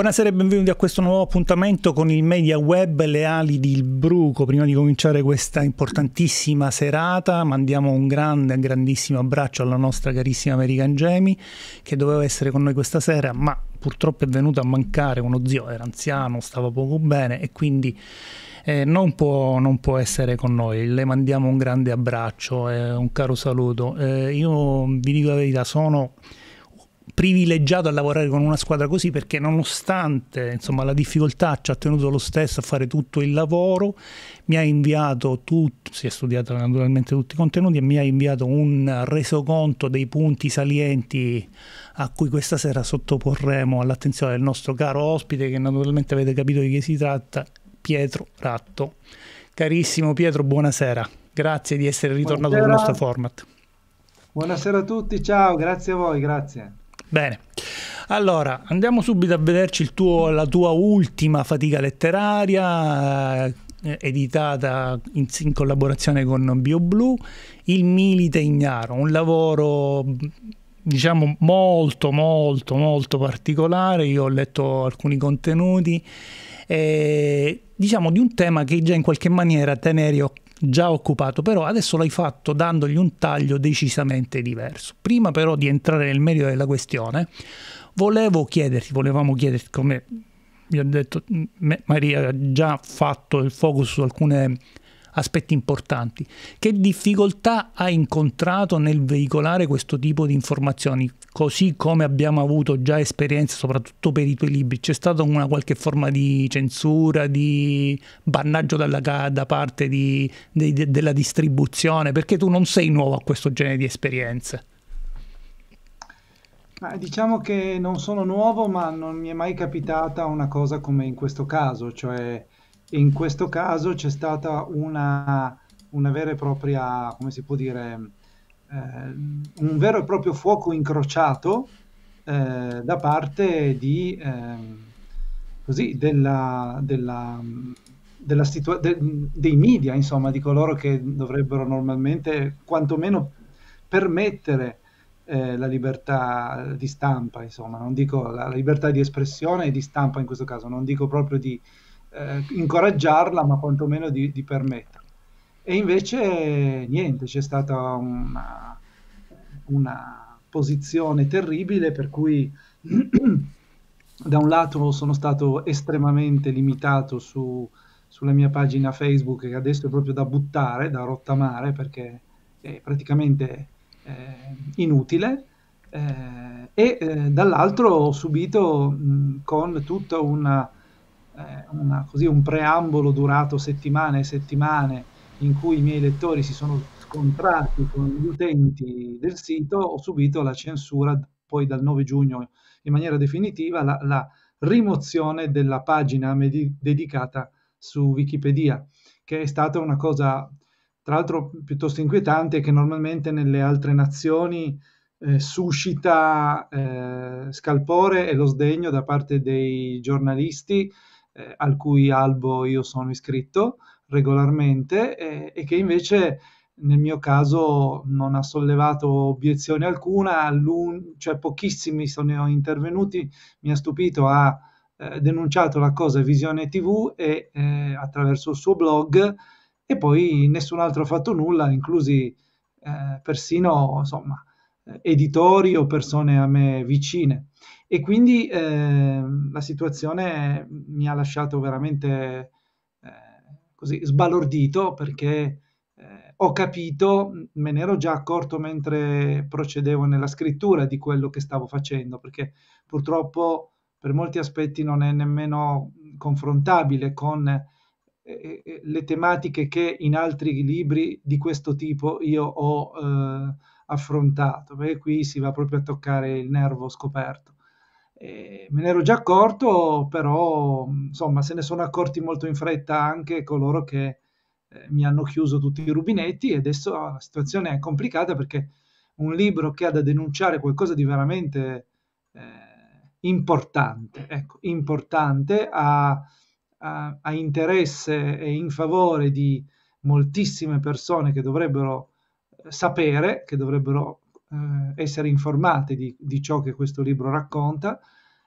Buonasera e benvenuti a questo nuovo appuntamento con il Media Web Le ali di Il Bruco. Prima di cominciare questa importantissima serata, mandiamo un grande, grandissimo abbraccio alla nostra carissima American Jamie che doveva essere con noi questa sera, ma purtroppo è venuto a mancare uno zio, era anziano, stava poco bene e quindi eh, non, può, non, può, essere con noi. Le mandiamo un grande abbraccio e eh, un caro saluto. Eh, io vi dico la verità, sono privilegiato a lavorare con una squadra così perché nonostante insomma, la difficoltà ci ha tenuto lo stesso a fare tutto il lavoro, mi ha inviato tutto, si è studiato naturalmente tutti i contenuti e mi ha inviato un resoconto dei punti salienti a cui questa sera sottoporremo all'attenzione del nostro caro ospite che naturalmente avete capito di chi si tratta, Pietro Ratto. Carissimo Pietro, buonasera, grazie di essere ritornato buonasera. nel nostro format. Buonasera a tutti, ciao, grazie a voi, grazie. Bene, allora andiamo subito a vederci tuo, la tua ultima fatica letteraria eh, editata in, in collaborazione con BioBlu, Il Milite Ignaro, un lavoro diciamo molto molto molto particolare, io ho letto alcuni contenuti, eh, diciamo di un tema che già in qualche maniera Tenerio già occupato, però adesso l'hai fatto dandogli un taglio decisamente diverso. Prima però di entrare nel merito della questione, volevo chiederti, volevamo chiederti come vi ho detto, Maria ha già fatto il focus su alcune aspetti importanti. Che difficoltà ha incontrato nel veicolare questo tipo di informazioni, così come abbiamo avuto già esperienze, soprattutto per i tuoi libri? C'è stata una qualche forma di censura, di bannaggio dalla, da parte di, de, de, della distribuzione? Perché tu non sei nuovo a questo genere di esperienze. Diciamo che non sono nuovo, ma non mi è mai capitata una cosa come in questo caso, cioè in questo caso c'è stata una, una vera e propria, come si può dire, eh, un vero e proprio fuoco incrociato eh, da parte di, eh, così, della, della, della situa- de, dei media, insomma, di coloro che dovrebbero normalmente quantomeno permettere eh, la libertà di stampa, insomma, non dico la libertà di espressione e di stampa in questo caso, non dico proprio di eh, incoraggiarla, ma quantomeno di, di permetterla. E invece niente, c'è stata una, una posizione terribile per cui da un lato sono stato estremamente limitato su, sulla mia pagina Facebook che adesso è proprio da buttare, da rottamare perché è praticamente eh, inutile eh, e eh, dall'altro ho subito mh, con tutta una eh, una, così, un preambolo durato settimane e settimane in cui i miei lettori si sono scontrati con gli utenti del sito, ho subito la censura poi dal 9 giugno in maniera definitiva, la, la rimozione della pagina med- dedicata su Wikipedia, che è stata una cosa tra l'altro piuttosto inquietante che normalmente nelle altre nazioni eh, suscita eh, scalpore e lo sdegno da parte dei giornalisti eh, al cui albo io sono iscritto regolarmente eh, e che invece nel mio caso non ha sollevato obiezione alcuna, cioè pochissimi sono intervenuti, mi ha stupito, ha eh, denunciato la cosa Visione TV e, eh, attraverso il suo blog e poi nessun altro ha fatto nulla, inclusi eh, persino insomma, eh, editori o persone a me vicine. E quindi eh, la situazione mi ha lasciato veramente eh, così sbalordito perché eh, ho capito, me ne ero già accorto mentre procedevo nella scrittura di quello che stavo facendo, perché purtroppo per molti aspetti non è nemmeno confrontabile con eh, eh, le tematiche che in altri libri di questo tipo io ho eh, affrontato, perché qui si va proprio a toccare il nervo scoperto. Eh, me ne ero già accorto, però insomma se ne sono accorti molto in fretta anche coloro che eh, mi hanno chiuso tutti i rubinetti e adesso la situazione è complicata perché un libro che ha da denunciare qualcosa di veramente eh, importante, ecco, importante ha, ha, ha, interesse e in favore di moltissime persone che dovrebbero eh, sapere, che dovrebbero eh, essere informate di, di, ciò che questo libro racconta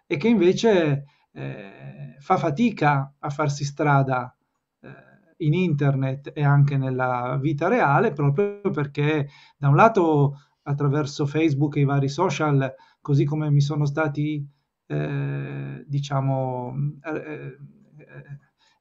e che invece eh, fa fatica a farsi strada eh, in internet e anche nella vita reale proprio perché da un lato attraverso Facebook e i vari social, così come mi sono stati eh, diciamo eh, eh,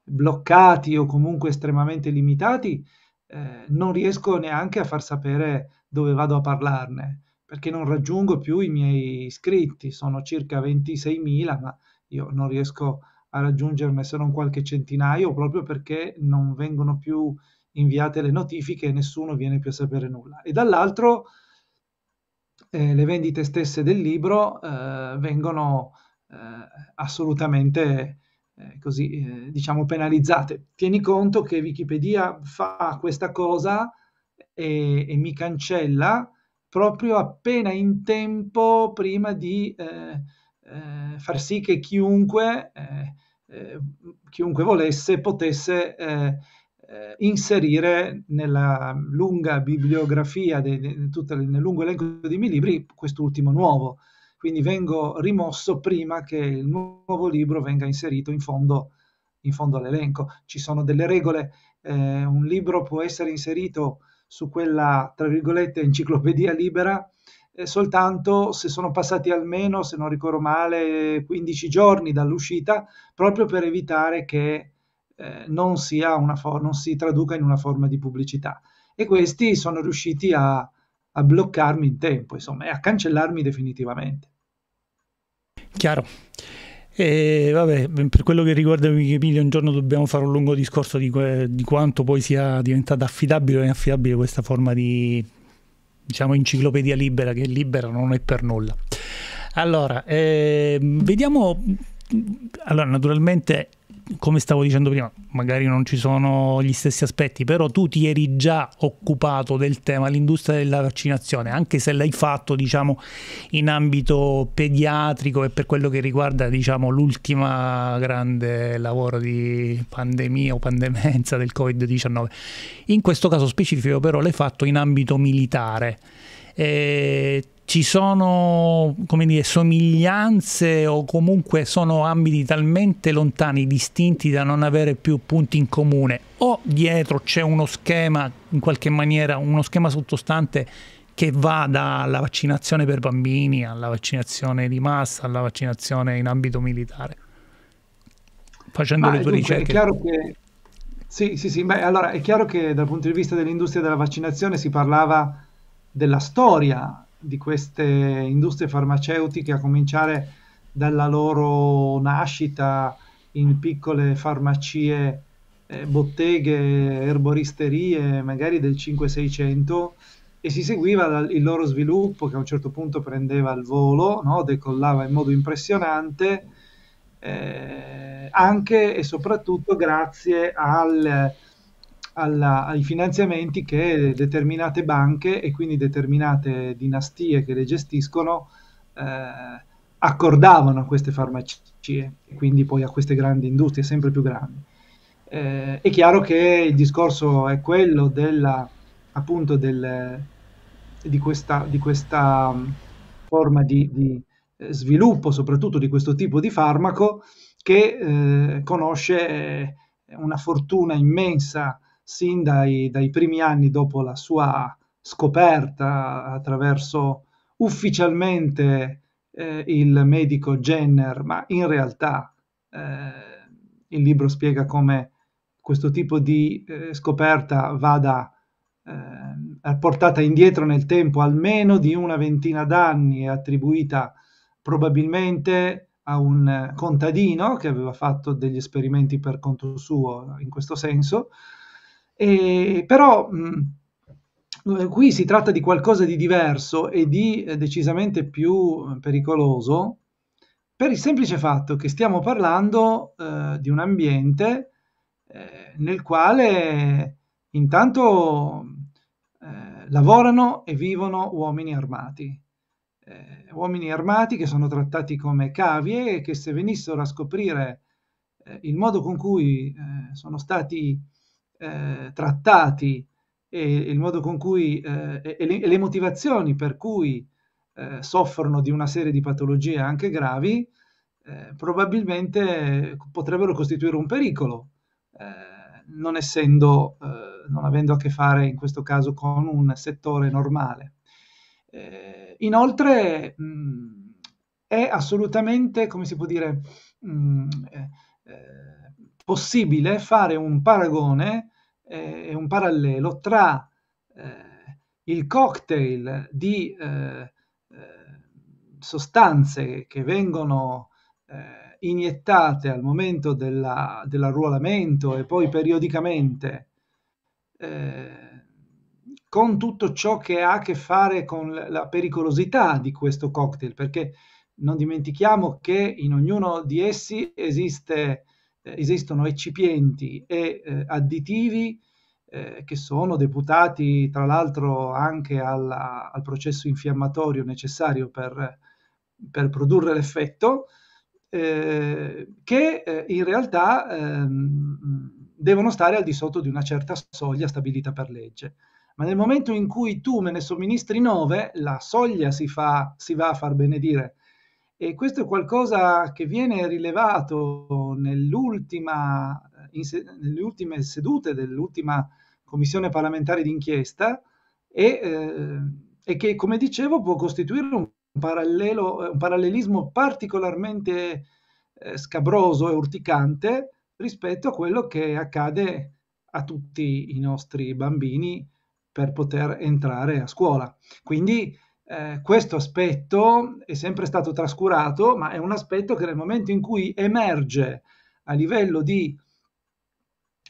bloccati o comunque estremamente limitati, eh, non riesco neanche a far sapere dove vado a parlarne, perché non raggiungo più i miei iscritti, sono circa 26.000, ma io non riesco a raggiungerne se non qualche centinaio proprio perché non vengono più inviate le notifiche e nessuno viene più a sapere nulla. E dall'altro eh, le vendite stesse del libro eh, vengono eh, assolutamente eh, così eh, diciamo penalizzate. Tieni conto che Wikipedia fa questa cosa e, e mi cancella proprio appena in tempo prima di eh, eh, far sì che chiunque, eh, eh chiunque volesse potesse eh, eh, inserire nella lunga bibliografia, de, de, tutto, nel lungo elenco dei miei libri, quest'ultimo nuovo. Quindi vengo rimosso prima che il nuovo libro venga inserito in fondo, in fondo all'elenco. Ci sono delle regole, un libro può essere inserito su quella, tra virgolette, enciclopedia libera eh, soltanto se sono passati almeno, se non ricordo male, 15 giorni dall'uscita, proprio per evitare che eh, non, for- non, si traduca in una forma di pubblicità. E questi sono riusciti a, a bloccarmi in tempo, insomma, e a cancellarmi definitivamente. Chiaro. E vabbè, per quello che riguarda Wikipedia, un giorno dobbiamo fare un lungo discorso di, que- di quanto poi sia diventata affidabile o inaffidabile questa forma di diciamo enciclopedia libera, che libera non è per nulla. Allora, eh, vediamo. Allora, naturalmente come stavo dicendo prima, magari non ci sono gli stessi aspetti, però tu ti eri già occupato del tema l'industria della vaccinazione, anche se l'hai fatto, diciamo, in ambito pediatrico e per quello che riguarda, diciamo, l'ultima grande lavoro di pandemia o pandemenza del Covid-19. In questo caso specifico però l'hai fatto in ambito militare. E eh, ci sono dire, somiglianze o comunque sono ambiti talmente lontani, distinti da non avere più punti in comune, o dietro c'è uno schema, in qualche maniera, uno schema sottostante che va dalla vaccinazione per bambini alla vaccinazione di massa, alla vaccinazione in ambito militare. Facendo Ma, le tue dunque, ricerche. Che... Sì, sì, sì. Beh, allora è chiaro che dal punto di vista dell'industria della vaccinazione si parlava della storia di queste industrie farmaceutiche, a cominciare dalla loro nascita in piccole farmacie, eh, botteghe, erboristerie, magari del 5-600, e si seguiva il loro sviluppo che a un certo punto prendeva il volo, no? decollava in modo impressionante, eh, anche e soprattutto grazie al alla, ai finanziamenti che determinate banche e quindi determinate dinastie che le gestiscono eh, accordavano a queste farmacie e quindi poi a queste grandi industrie sempre più grandi. Eh, è chiaro che il discorso è quello della, appunto del, di, questa, di, questa, mm, forma di, di, eh, sviluppo, soprattutto di questo tipo di farmaco, che eh, conosce eh, una fortuna immensa sin dai, dai primi anni dopo la sua scoperta attraverso ufficialmente eh, il medico Jenner, ma in realtà eh, il libro spiega come questo tipo di eh, scoperta vada eh, portata indietro nel tempo almeno di una ventina d'anni e attribuita probabilmente a un contadino che aveva fatto degli esperimenti per conto suo in questo senso e, però mh, mm, eh, qui si tratta di qualcosa di diverso e di eh, decisamente più eh, pericoloso per il semplice fatto che stiamo parlando eh, di un ambiente eh, nel quale intanto eh, lavorano e vivono uomini armati. Eh, uomini armati che sono trattati come cavie e che se venissero a scoprire eh, il modo con cui eh, sono stati eh, trattati e il modo con cui eh, e, le, e, le, motivazioni per cui eh, soffrono di una serie di patologie anche gravi eh, probabilmente potrebbero costituire un pericolo eh, non essendo eh, non avendo a che fare in questo caso con un settore normale inoltre mh, mm, è assolutamente come si può dire mh, mm, possibile fare un paragone eh, mm. è un parallelo tra eh, il cocktail di eh, eh, sostanze che vengono eh, iniettate al momento della, dell'arruolamento e poi periodicamente con tutto ciò che ha a che fare con la pericolosità di questo cocktail, perché non dimentichiamo che in ognuno di essi esiste eh, esistono eccipienti e eh, additivi eh, che sono deputati tra l'altro anche alla, al processo infiammatorio necessario per, per produrre l'effetto, eh, che eh, in realtà ehm, devono stare al di sotto di una certa soglia stabilita per legge. Ma nel momento in cui tu me ne somministri 9, la soglia si, fa, si va a far benedire e questo è qualcosa che viene rilevato nell'ultima, eh, se, nelle ultime sedute dell'ultima commissione parlamentare d'inchiesta e, eh, e, che, come dicevo, può costituire un, parallelo, eh, un parallelismo particolarmente eh, scabroso e urticante rispetto a quello che accade a tutti i nostri bambini per poter entrare a scuola. Quindi eh, questo aspetto è sempre stato trascurato, ma è un aspetto che nel momento in cui emerge a livello di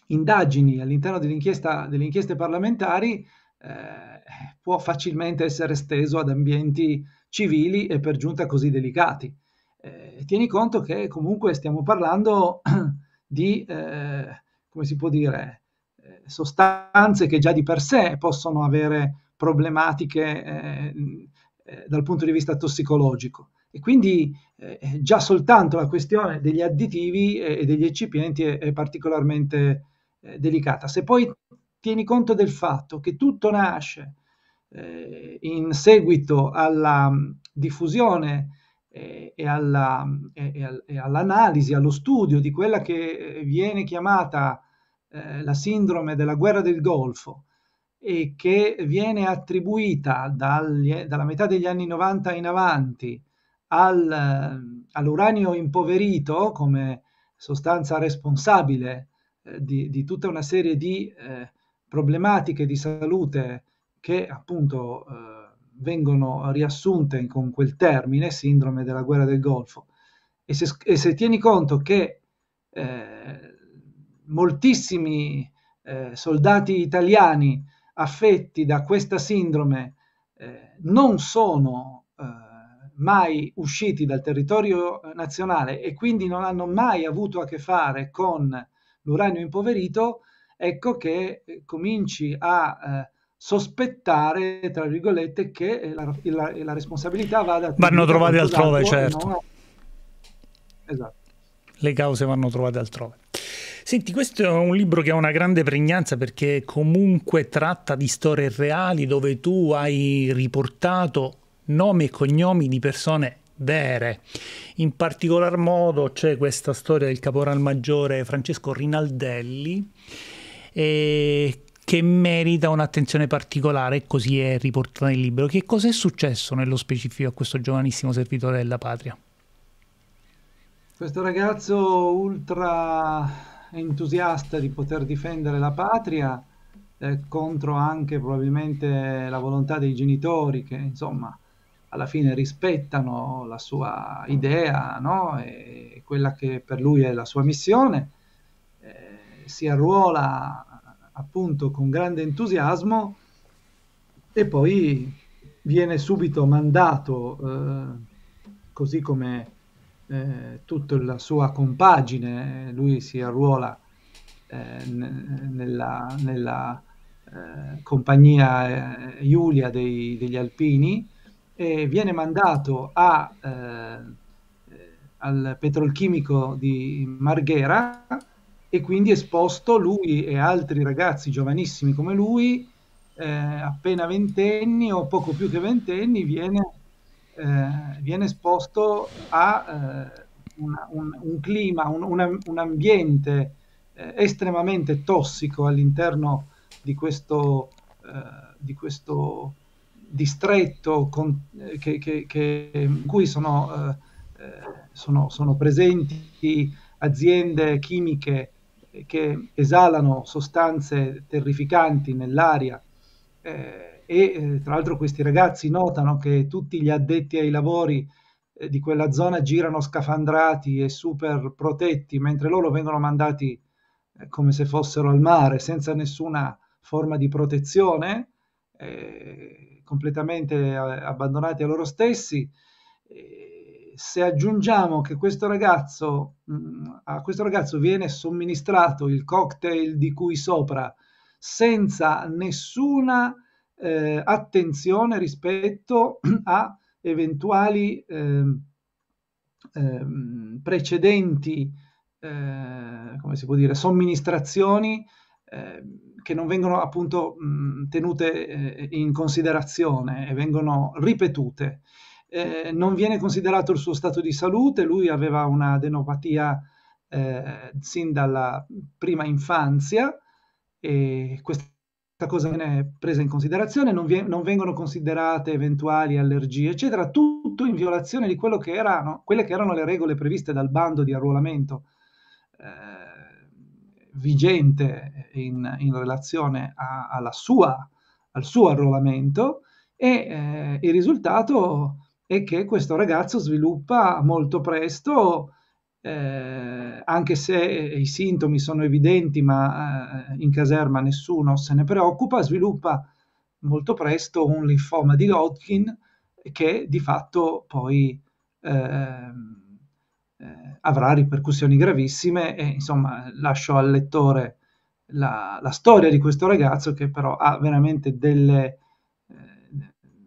indagini all'interno dell'inchiesta, delle inchieste parlamentari eh, può facilmente essere steso ad ambienti civili e per giunta così delicati. Eh, tieni conto che comunque stiamo parlando di, eh, come si può dire, eh, sostanze che già di per sé possono avere problematiche eh, eh, dal punto di vista tossicologico. E quindi eh, eh già soltanto la questione degli additivi eh, e degli eccipienti è, è particolarmente delicata. Se poi tieni conto del fatto che tutto nasce in seguito alla mm, diffusione e, alla, e, all'analisi, allo studio di quella che viene chiamata la sindrome della guerra del Golfo, e che viene attribuita dagli, dalla metà degli anni 90 in avanti al, all'uranio impoverito come sostanza responsabile eh, di, di, tutta una serie di eh, problematiche di salute che appunto eh, vengono riassunte con quel termine, sindrome della guerra del Golfo. E se, e se tieni conto che eh, moltissimi eh, soldati italiani affetti da questa sindrome eh, non sono eh, mai usciti dal territorio nazionale e quindi non hanno mai avuto a che fare con l'uranio impoverito, ecco che eh, cominci a eh, sospettare, tra virgolette, che la, la, la responsabilità vada... Vanno trovate altrove, certo. A... Esatto. Le cause vanno trovate altrove. Senti, questo è un libro che ha una grande pregnanza perché comunque tratta di storie reali dove tu hai riportato nomi e cognomi di persone vere. In particolar modo c'è questa storia del caporal maggiore Francesco Rinaldelli eh, che merita un'attenzione particolare, così è riportata nel libro. Che cosa è successo nello specifico a questo giovanissimo servitore della patria? Questo ragazzo ultra entusiasta di poter difendere la patria eh, contro anche probabilmente la volontà dei genitori che insomma alla fine rispettano la sua idea no? e quella che per lui è la sua missione, eh, si arruola appunto con grande entusiasmo e poi viene subito mandato, eh, così come eh, tutta la sua compagine, lui si arruola eh, nella, nella eh, compagnia Giulia eh, dei, degli Alpini e viene mandato a, eh, al petrolchimico di Marghera e quindi esposto lui e altri ragazzi giovanissimi come lui, appena ventenni o poco più che ventenni, viene eh, viene esposto a eh, una, un, un, clima, un, un, un ambiente eh, estremamente tossico all'interno di questo, eh, di questo distretto con, eh, che, che, che, in cui sono, eh, sono, sono presenti aziende chimiche che esalano sostanze terrificanti nell'aria. Eh, e eh, tra l'altro questi ragazzi notano che tutti gli addetti ai lavori eh, di quella zona girano scafandrati e super protetti, mentre loro vengono mandati eh, come se fossero al mare, senza nessuna forma di protezione, eh, completamente abbandonati a loro stessi. se aggiungiamo che questo ragazzo, mm, a questo ragazzo viene somministrato il cocktail di cui sopra senza nessuna eh, attenzione rispetto a eventuali ehm, ehm, eh, eh, precedenti, come si può dire, somministrazioni ehm, che non vengono appunto mh, tenute eh, in considerazione e vengono ripetute. Eh, non viene considerato il suo stato di salute, lui aveva una adenopatia eh, sin dalla prima infanzia e questa questa cosa viene presa in considerazione, non, vi, non, vengono considerate eventuali allergie, eccetera, tutto in violazione di quello che erano, quelle che erano le regole previste dal bando di arruolamento eh, vigente in, in relazione a, sua, al suo arruolamento e eh, il risultato è che questo ragazzo sviluppa molto presto eh, anche se eh, i sintomi sono evidenti, ma eh, in caserma nessuno se ne preoccupa, sviluppa molto presto un linfoma di Hodgkin che di fatto poi ehm, eh, avrà ripercussioni gravissime e insomma lascio al lettore la, la, storia di questo ragazzo che però ha veramente delle, eh,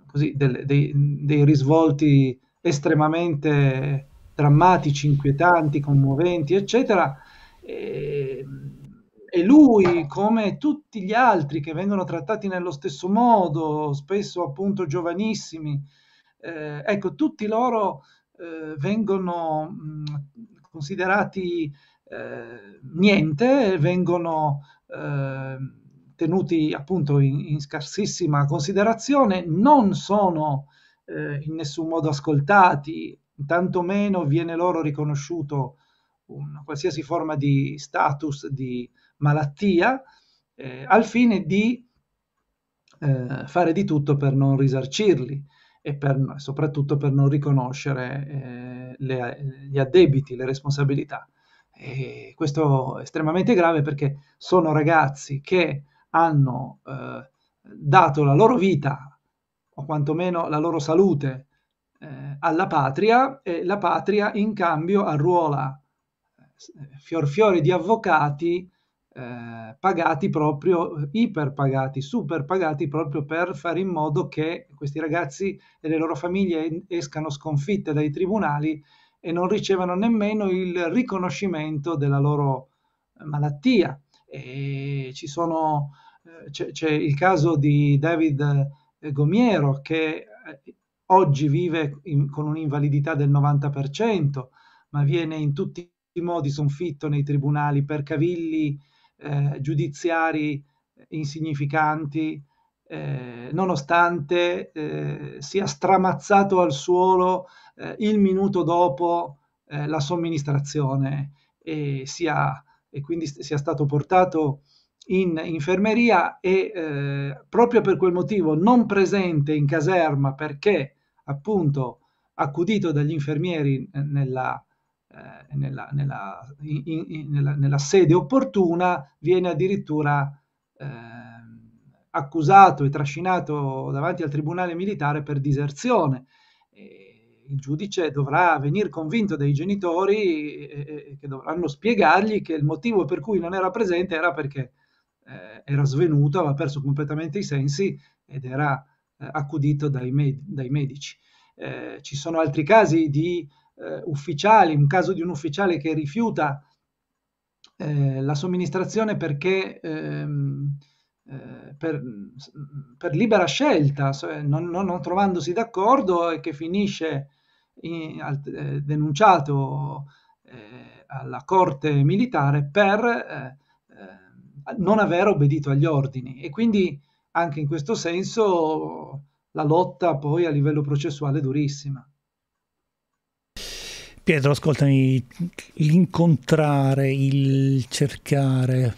così, delle, dei, dei, risvolti estremamente drammatici, inquietanti, commoventi, eccetera. E, e lui, come tutti gli altri che vengono trattati nello stesso modo, spesso appunto giovanissimi, eh, ecco, tutti loro eh, vengono mh, considerati eh, niente, vengono eh, tenuti appunto in, in, scarsissima considerazione, non sono eh, in nessun modo ascoltati, tantomeno viene loro riconosciuto una qualsiasi forma di status di malattia, eh, al fine di eh, fare di tutto per non risarcirli e per, soprattutto per non riconoscere eh, le, gli addebiti, le responsabilità. E questo è estremamente grave perché sono ragazzi che hanno eh, dato la loro vita, o quantomeno la loro salute, eh, alla patria e la patria in cambio arruola eh, fiorfiori di avvocati eh, pagati proprio, iperpagati, superpagati proprio per fare in modo che questi ragazzi e le loro famiglie escano sconfitte dai tribunali e non ricevano nemmeno il riconoscimento della loro malattia. E ci sono, eh, c'è, c'è il caso di David eh, Gomiero che oggi vive in, con un'invalidità del 90%, ma viene in tutti i modi sconfitto nei tribunali per cavilli eh, giudiziari insignificanti, eh, nonostante eh, sia stramazzato al suolo eh, il minuto dopo eh, la somministrazione e, sia, e quindi sia stato portato in infermeria e eh, proprio per quel motivo non presente in caserma perché appunto accudito dagli infermieri eh, nella, eh, nella, nella, in, in, nella, sede opportuna, viene addirittura eh, accusato e trascinato davanti al tribunale militare per diserzione. E il giudice dovrà venire convinto dai genitori eh, che dovranno spiegargli che il motivo per cui non era presente era perché eh, era svenuto, aveva perso completamente i sensi ed era eh, accudito dai, med- dai medici. Eh, ci sono altri casi di eh, ufficiali, un caso di un ufficiale che rifiuta la somministrazione perché ehm, per, per, libera scelta, non, non, non, trovandosi d'accordo e che finisce in, al, eh, denunciato eh, alla corte militare per eh, non aver obbedito agli ordini. E quindi anche in questo senso la lotta poi a livello processuale è durissima. Pietro, ascoltami, l'incontrare, il cercare,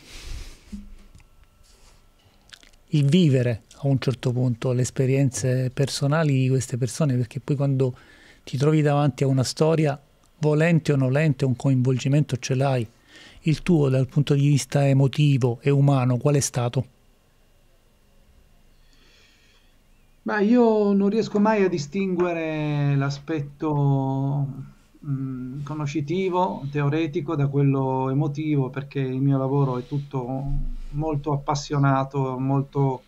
il vivere a un certo punto le esperienze personali di queste persone, perché poi quando ti trovi davanti a una storia, volente o nolente, un coinvolgimento ce l'hai. Il tuo dal punto di vista emotivo e umano qual è stato? Ma io non riesco mai a distinguere l'aspetto mm, conoscitivo, teoretico da quello emotivo, perché il mio lavoro è tutto molto appassionato, molto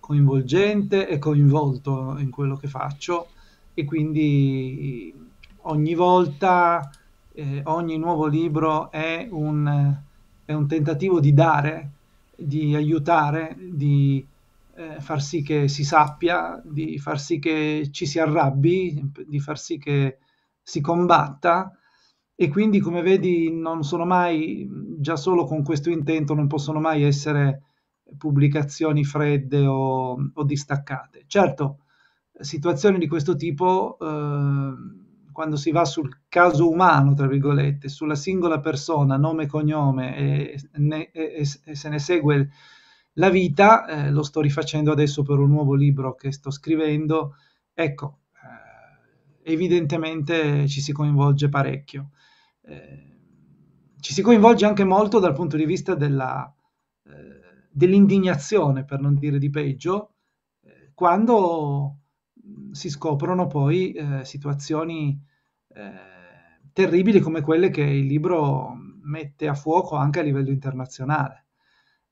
coinvolgente e coinvolto in quello che faccio e quindi ogni volta, eh, ogni nuovo libro è un, è un tentativo di dare, di aiutare, di eh, far sì che si sappia, di far sì che ci si arrabbi, di far sì che si combatta e quindi come vedi non sono mai, già solo con questo intento, non possono mai essere pubblicazioni fredde o, o distaccate. Certo, situazioni di questo tipo, eh, quando si va sul caso umano, tra virgolette, sulla singola persona, nome e cognome, e, e, e, e se ne segue la vita, eh, lo sto rifacendo adesso per un nuovo libro che sto scrivendo, ecco, eh, evidentemente ci si coinvolge parecchio. Eh, ci si coinvolge anche molto dal punto di vista della, eh, dell'indignazione, per non dire di peggio, eh, quando si scoprono poi eh, situazioni terribili come quelle che il libro mette a fuoco anche a livello internazionale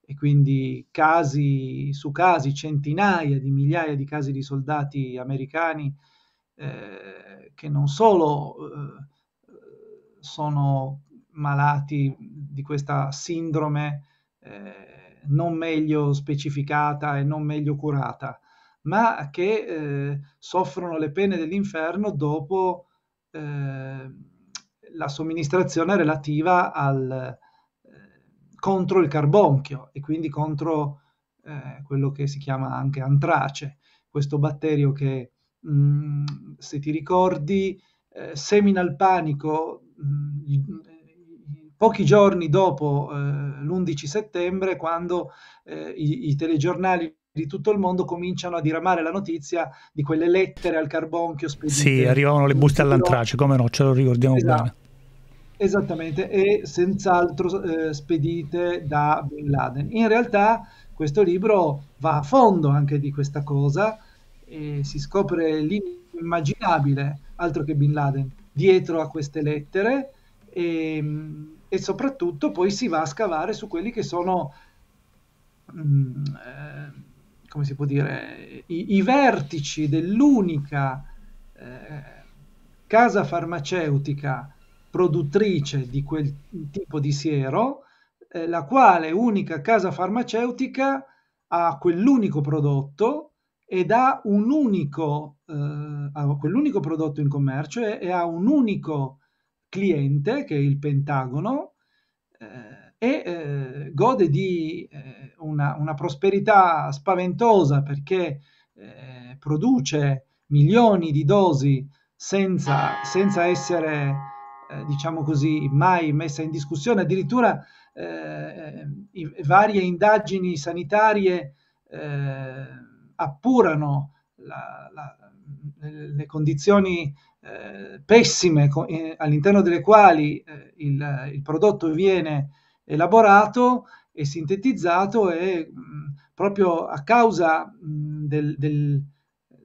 e quindi casi su casi, centinaia di migliaia di casi di soldati americani eh, che non solo eh, sono malati di questa sindrome eh, non meglio specificata e non meglio curata, ma che eh, soffrono le pene dell'inferno dopo eh, la somministrazione relativa al, contro il carbonchio e quindi contro eh, quello che si chiama anche antrace, questo batterio che, mh, mm, se ti ricordi, eh, semina il panico mh, mm, pochi giorni dopo eh, l'11 settembre, quando eh, i, i telegiornali di tutto il mondo cominciano a diramare la notizia di quelle lettere al carbonchio spedite. Sì, arrivavano le buste all'antrace, come no, ce lo ricordiamo esatto. bene. Esattamente, e senz'altro eh, spedite da Bin Laden. In realtà questo libro va a fondo anche di questa cosa e si scopre l'immaginabile, altro che Bin Laden, dietro a queste lettere e, ehm, e soprattutto poi si va a scavare su quelli che sono, mh, mm, eh, come si può dire, i, i vertici dell'unica eh, casa farmaceutica produttrice di quel tipo di siero, eh, la quale unica casa farmaceutica ha quell'unico prodotto ed ha un unico, eh, ha quell'unico prodotto in commercio e, e, ha un unico cliente che è il Pentagono eh, e eh, gode di eh, una, una, prosperità spaventosa perché eh, produce milioni di dosi senza, senza essere eh, diciamo così, mai messa in discussione, addirittura eh, varie indagini sanitarie eh, appurano la, la, le condizioni eh, pessime co- eh, all'interno delle quali il, il, prodotto viene elaborato e sintetizzato e mh, mm, proprio a causa mh, mm, del, del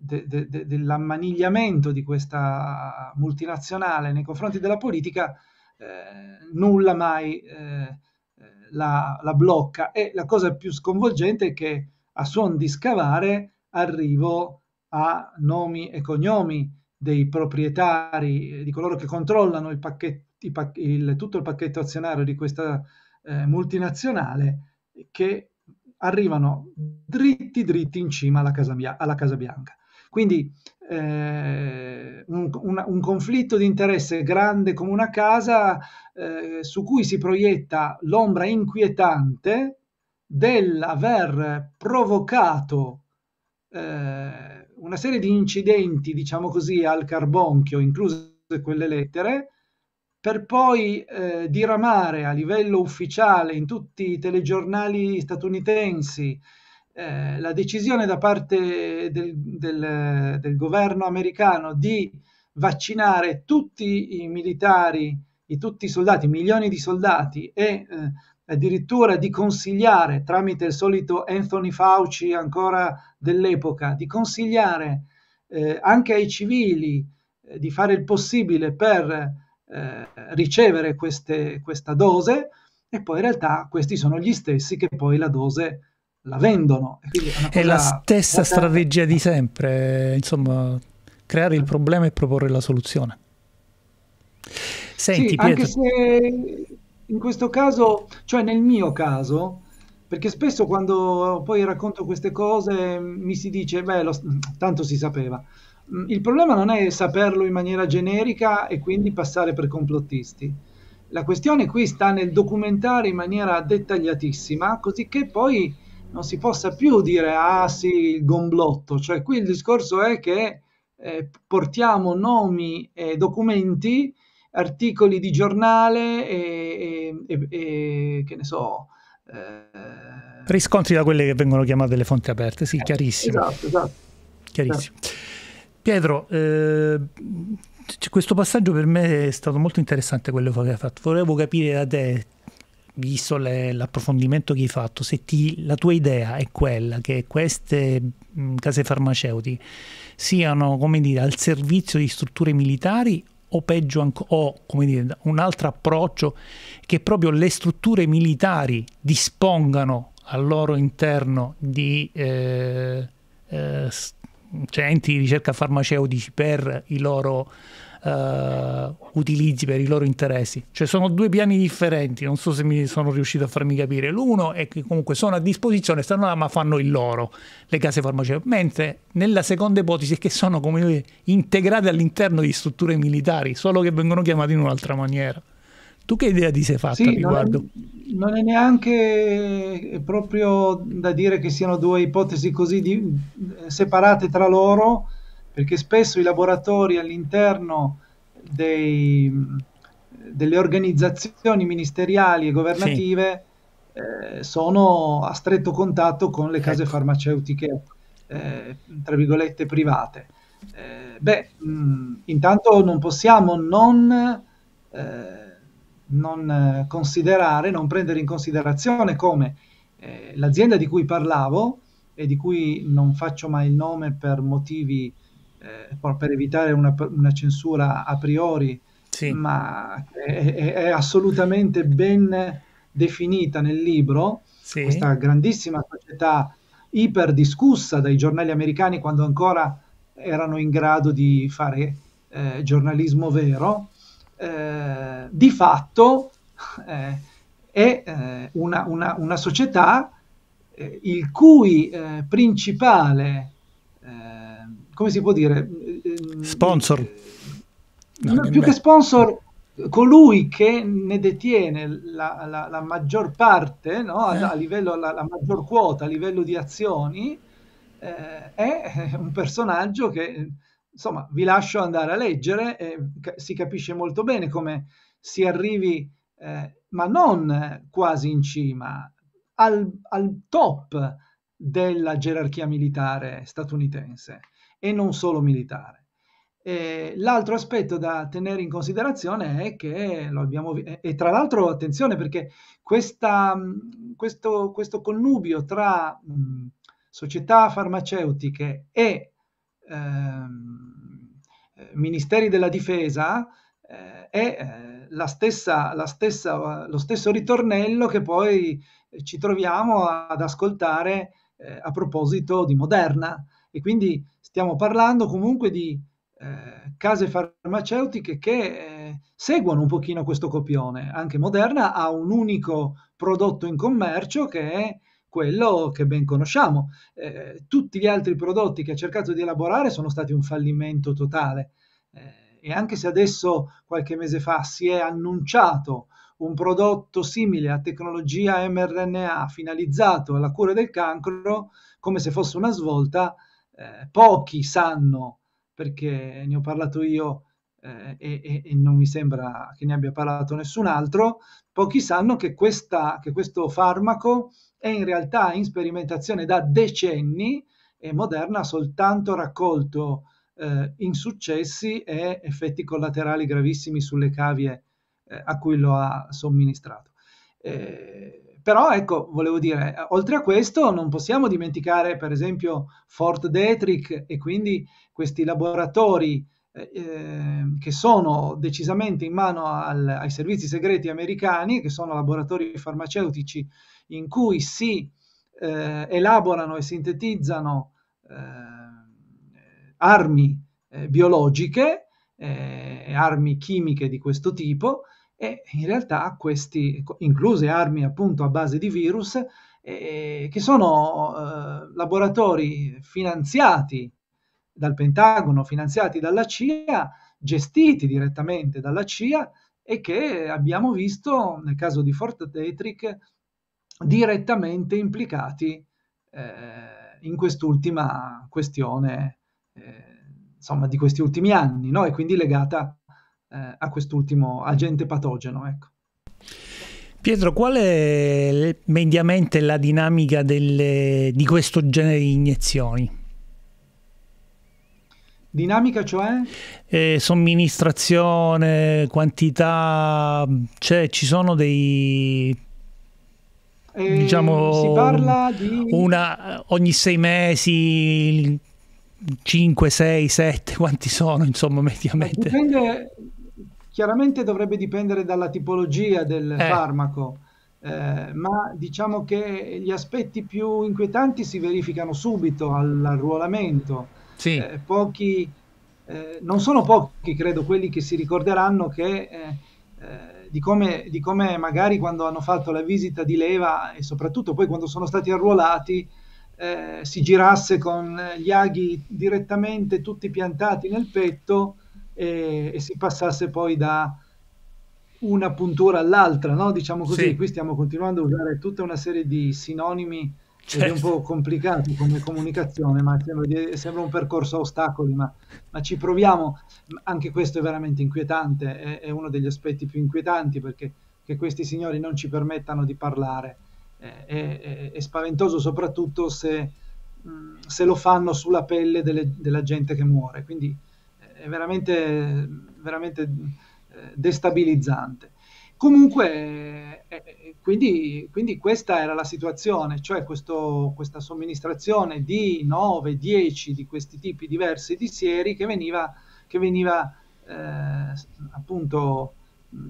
de, de, dell'ammanigliamento di questa multinazionale nei confronti della politica, eh, nulla mai eh, eh, la, la, blocca. E la cosa più sconvolgente è che a suon di scavare arrivo a nomi e cognomi dei proprietari, eh, di coloro che controllano il pacchetto, il, il, tutto il pacchetto azionario di questa eh, multinazionale, che arrivano dritti dritti in cima alla Casa, alla casa Bianca. Quindi eh, un, un, un, conflitto di interesse grande come una casa eh, su cui si proietta l'ombra inquietante dell'aver provocato eh, una serie di incidenti, diciamo così, al carbonchio, incluse quelle lettere, per poi eh, diramare a livello ufficiale in tutti i telegiornali statunitensi eh, la decisione da parte del, del, del, governo americano di vaccinare tutti i militari, i, tutti i soldati, milioni di soldati e eh, addirittura di consigliare tramite il solito Anthony Fauci ancora dell'epoca, di consigliare eh, anche ai civili eh, di fare il possibile per eh, ricevere queste, questa dose e poi in realtà questi sono gli stessi che poi la dose la vendono. È, è la stessa strategia di sempre, insomma, creare il problema e proporre la soluzione. Senti, sì, anche se in questo caso, cioè nel mio caso, perché spesso quando poi racconto queste cose mi si dice, beh, lo, tanto si sapeva. Il problema non è saperlo in maniera generica e quindi passare per complottisti. La questione qui sta nel documentare in maniera dettagliatissima, così che poi non si possa più dire ah sì, il gomblotto, cioè qui il discorso è che eh, portiamo nomi e documenti, articoli di giornale e, e, e che ne so. Eh... Riscontri da quelle che vengono chiamate le fonti aperte, sì, chiarissimo. Esatto, esatto. Chiarissimo. Pietro, eh, questo passaggio per me è stato molto interessante quello che hai fatto. Volevo capire da te visto le, l'approfondimento che hai fatto, se ti, la tua idea è quella che queste mh, mm, case farmaceutiche siano dire, al servizio di strutture militari o peggio ancora, un altro approccio che proprio le strutture militari dispongano al loro interno di eh, eh, cioè enti di ricerca farmaceutici per i loro eh, utilizzi, per i loro interessi. Cioè sono due piani differenti, non so se mi sono riuscito a farmi capire. L'uno è che comunque sono a disposizione, stanno là ma fanno il loro, le case farmaceutiche, mentre nella seconda ipotesi è che sono come dire, integrate all'interno di strutture militari, solo che vengono chiamate in un'altra maniera. Tu che idea ti sei fatta sì, riguardo? Non è, non è, neanche proprio da dire che siano due ipotesi così di, separate tra loro, perché spesso i laboratori all'interno dei, delle organizzazioni ministeriali e governative sì. eh, sono a stretto contatto con le case ecco. farmaceutiche, eh, tra virgolette, private. Eh, beh, mh, mm, intanto non possiamo non, eh, non, considerare, non prendere in considerazione come eh, l'azienda di cui parlavo e di cui non faccio mai il nome per motivi eh, per evitare una, una, censura a priori, sì. ma è, è, assolutamente ben definita nel libro, sì. questa grandissima società iperdiscussa dai giornali americani quando ancora erano in grado di fare eh, giornalismo vero, eh, di fatto eh, è eh, una, una, una, società eh, il cui eh, principale come si può dire? Sponsor. Eh, no, più che sponsor, colui che ne detiene la, la, la maggior parte, no? eh. a, livello, la, la, maggior quota a livello di azioni, eh, è eh, un personaggio che, insomma, vi lascio andare a leggere, e eh, si capisce molto bene come si arrivi, ma non quasi in cima, al, al top della gerarchia militare statunitense e non solo militare. Eh, l'altro aspetto da tenere in considerazione è che lo abbiamo e tra l'altro attenzione perché questa, questo, questo, connubio tra mh, società farmaceutiche e ehm, ministeri della difesa eh, è eh, la stessa, la stessa, lo stesso ritornello che poi ci troviamo ad ascoltare eh, a proposito di Moderna e quindi Stiamo parlando comunque di eh, case farmaceutiche che eh, seguono un pochino questo copione. Anche Moderna ha un unico prodotto in commercio che è quello che ben conosciamo. Eh, tutti gli altri prodotti che ha cercato di elaborare sono stati un fallimento totale. Eh, e anche se adesso, qualche mese fa, si è annunciato un prodotto simile a tecnologia mRNA finalizzato alla cura del cancro, come se fosse una svolta, eh, pochi sanno, perché ne ho parlato io eh, e, e, non mi sembra che ne abbia parlato nessun altro, pochi sanno che, questa, che questo farmaco è in realtà in sperimentazione da decenni e Moderna ha soltanto raccolto eh, insuccessi e effetti collaterali gravissimi sulle cavie eh, a cui lo ha somministrato. Eh, però ecco, volevo dire, eh, oltre a questo non possiamo dimenticare per esempio Fort Detrick e quindi questi laboratori eh, ehm, che sono decisamente in mano al, ai servizi segreti americani, che sono laboratori farmaceutici in cui si eh, elaborano e sintetizzano ehm, eh, armi biologiche, eh, armi chimiche di questo tipo, e in realtà questi, incluse armi appunto a base di virus, eh, che sono eh, laboratori finanziati dal Pentagono, finanziati dalla CIA, gestiti direttamente dalla CIA e che abbiamo visto nel caso di Fort Detrick direttamente implicati eh, in quest'ultima questione, eh, insomma, di questi ultimi anni, no? e quindi legata a eh, a quest'ultimo agente patogeno. Ecco. Pietro, qual è mediamente la dinamica delle, di questo genere di iniezioni? Dinamica cioè? Eh, somministrazione, quantità, cioè ci sono dei... Eh, diciamo... Si parla di... Una, ogni sei mesi, 5, 6, 7, quanti sono insomma eh, mediamente? Dipende, Chiaramente dovrebbe dipendere dalla tipologia del eh. farmaco, eh, ma diciamo che gli aspetti più inquietanti si verificano subito all'arruolamento. Sì. Eh, pochi, eh, non sono pochi, credo, quelli che si ricorderanno che, eh, eh, di, come, di come magari quando hanno fatto la visita di leva e soprattutto poi quando sono stati arruolati, eh, si girasse con gli aghi direttamente tutti piantati nel petto e, e si passasse poi da una puntura all'altra, no? diciamo così. Sì. Qui stiamo continuando a usare tutta una serie di sinonimi certo. è un certo. po' complicato come comunicazione, ma sembra, sembra un percorso a ostacoli, ma, ma, ci proviamo. Anche questo è veramente inquietante, è, è uno degli aspetti più inquietanti perché che questi signori non ci permettano di parlare è, è, è spaventoso soprattutto se, se, lo fanno sulla pelle delle, della gente che muore. Quindi è veramente, veramente eh, destabilizzante. Comunque, eh, eh, quindi, quindi, questa era la situazione, cioè questo, questa somministrazione di 9-10 di questi tipi diversi di sieri che veniva, che veniva eh, appunto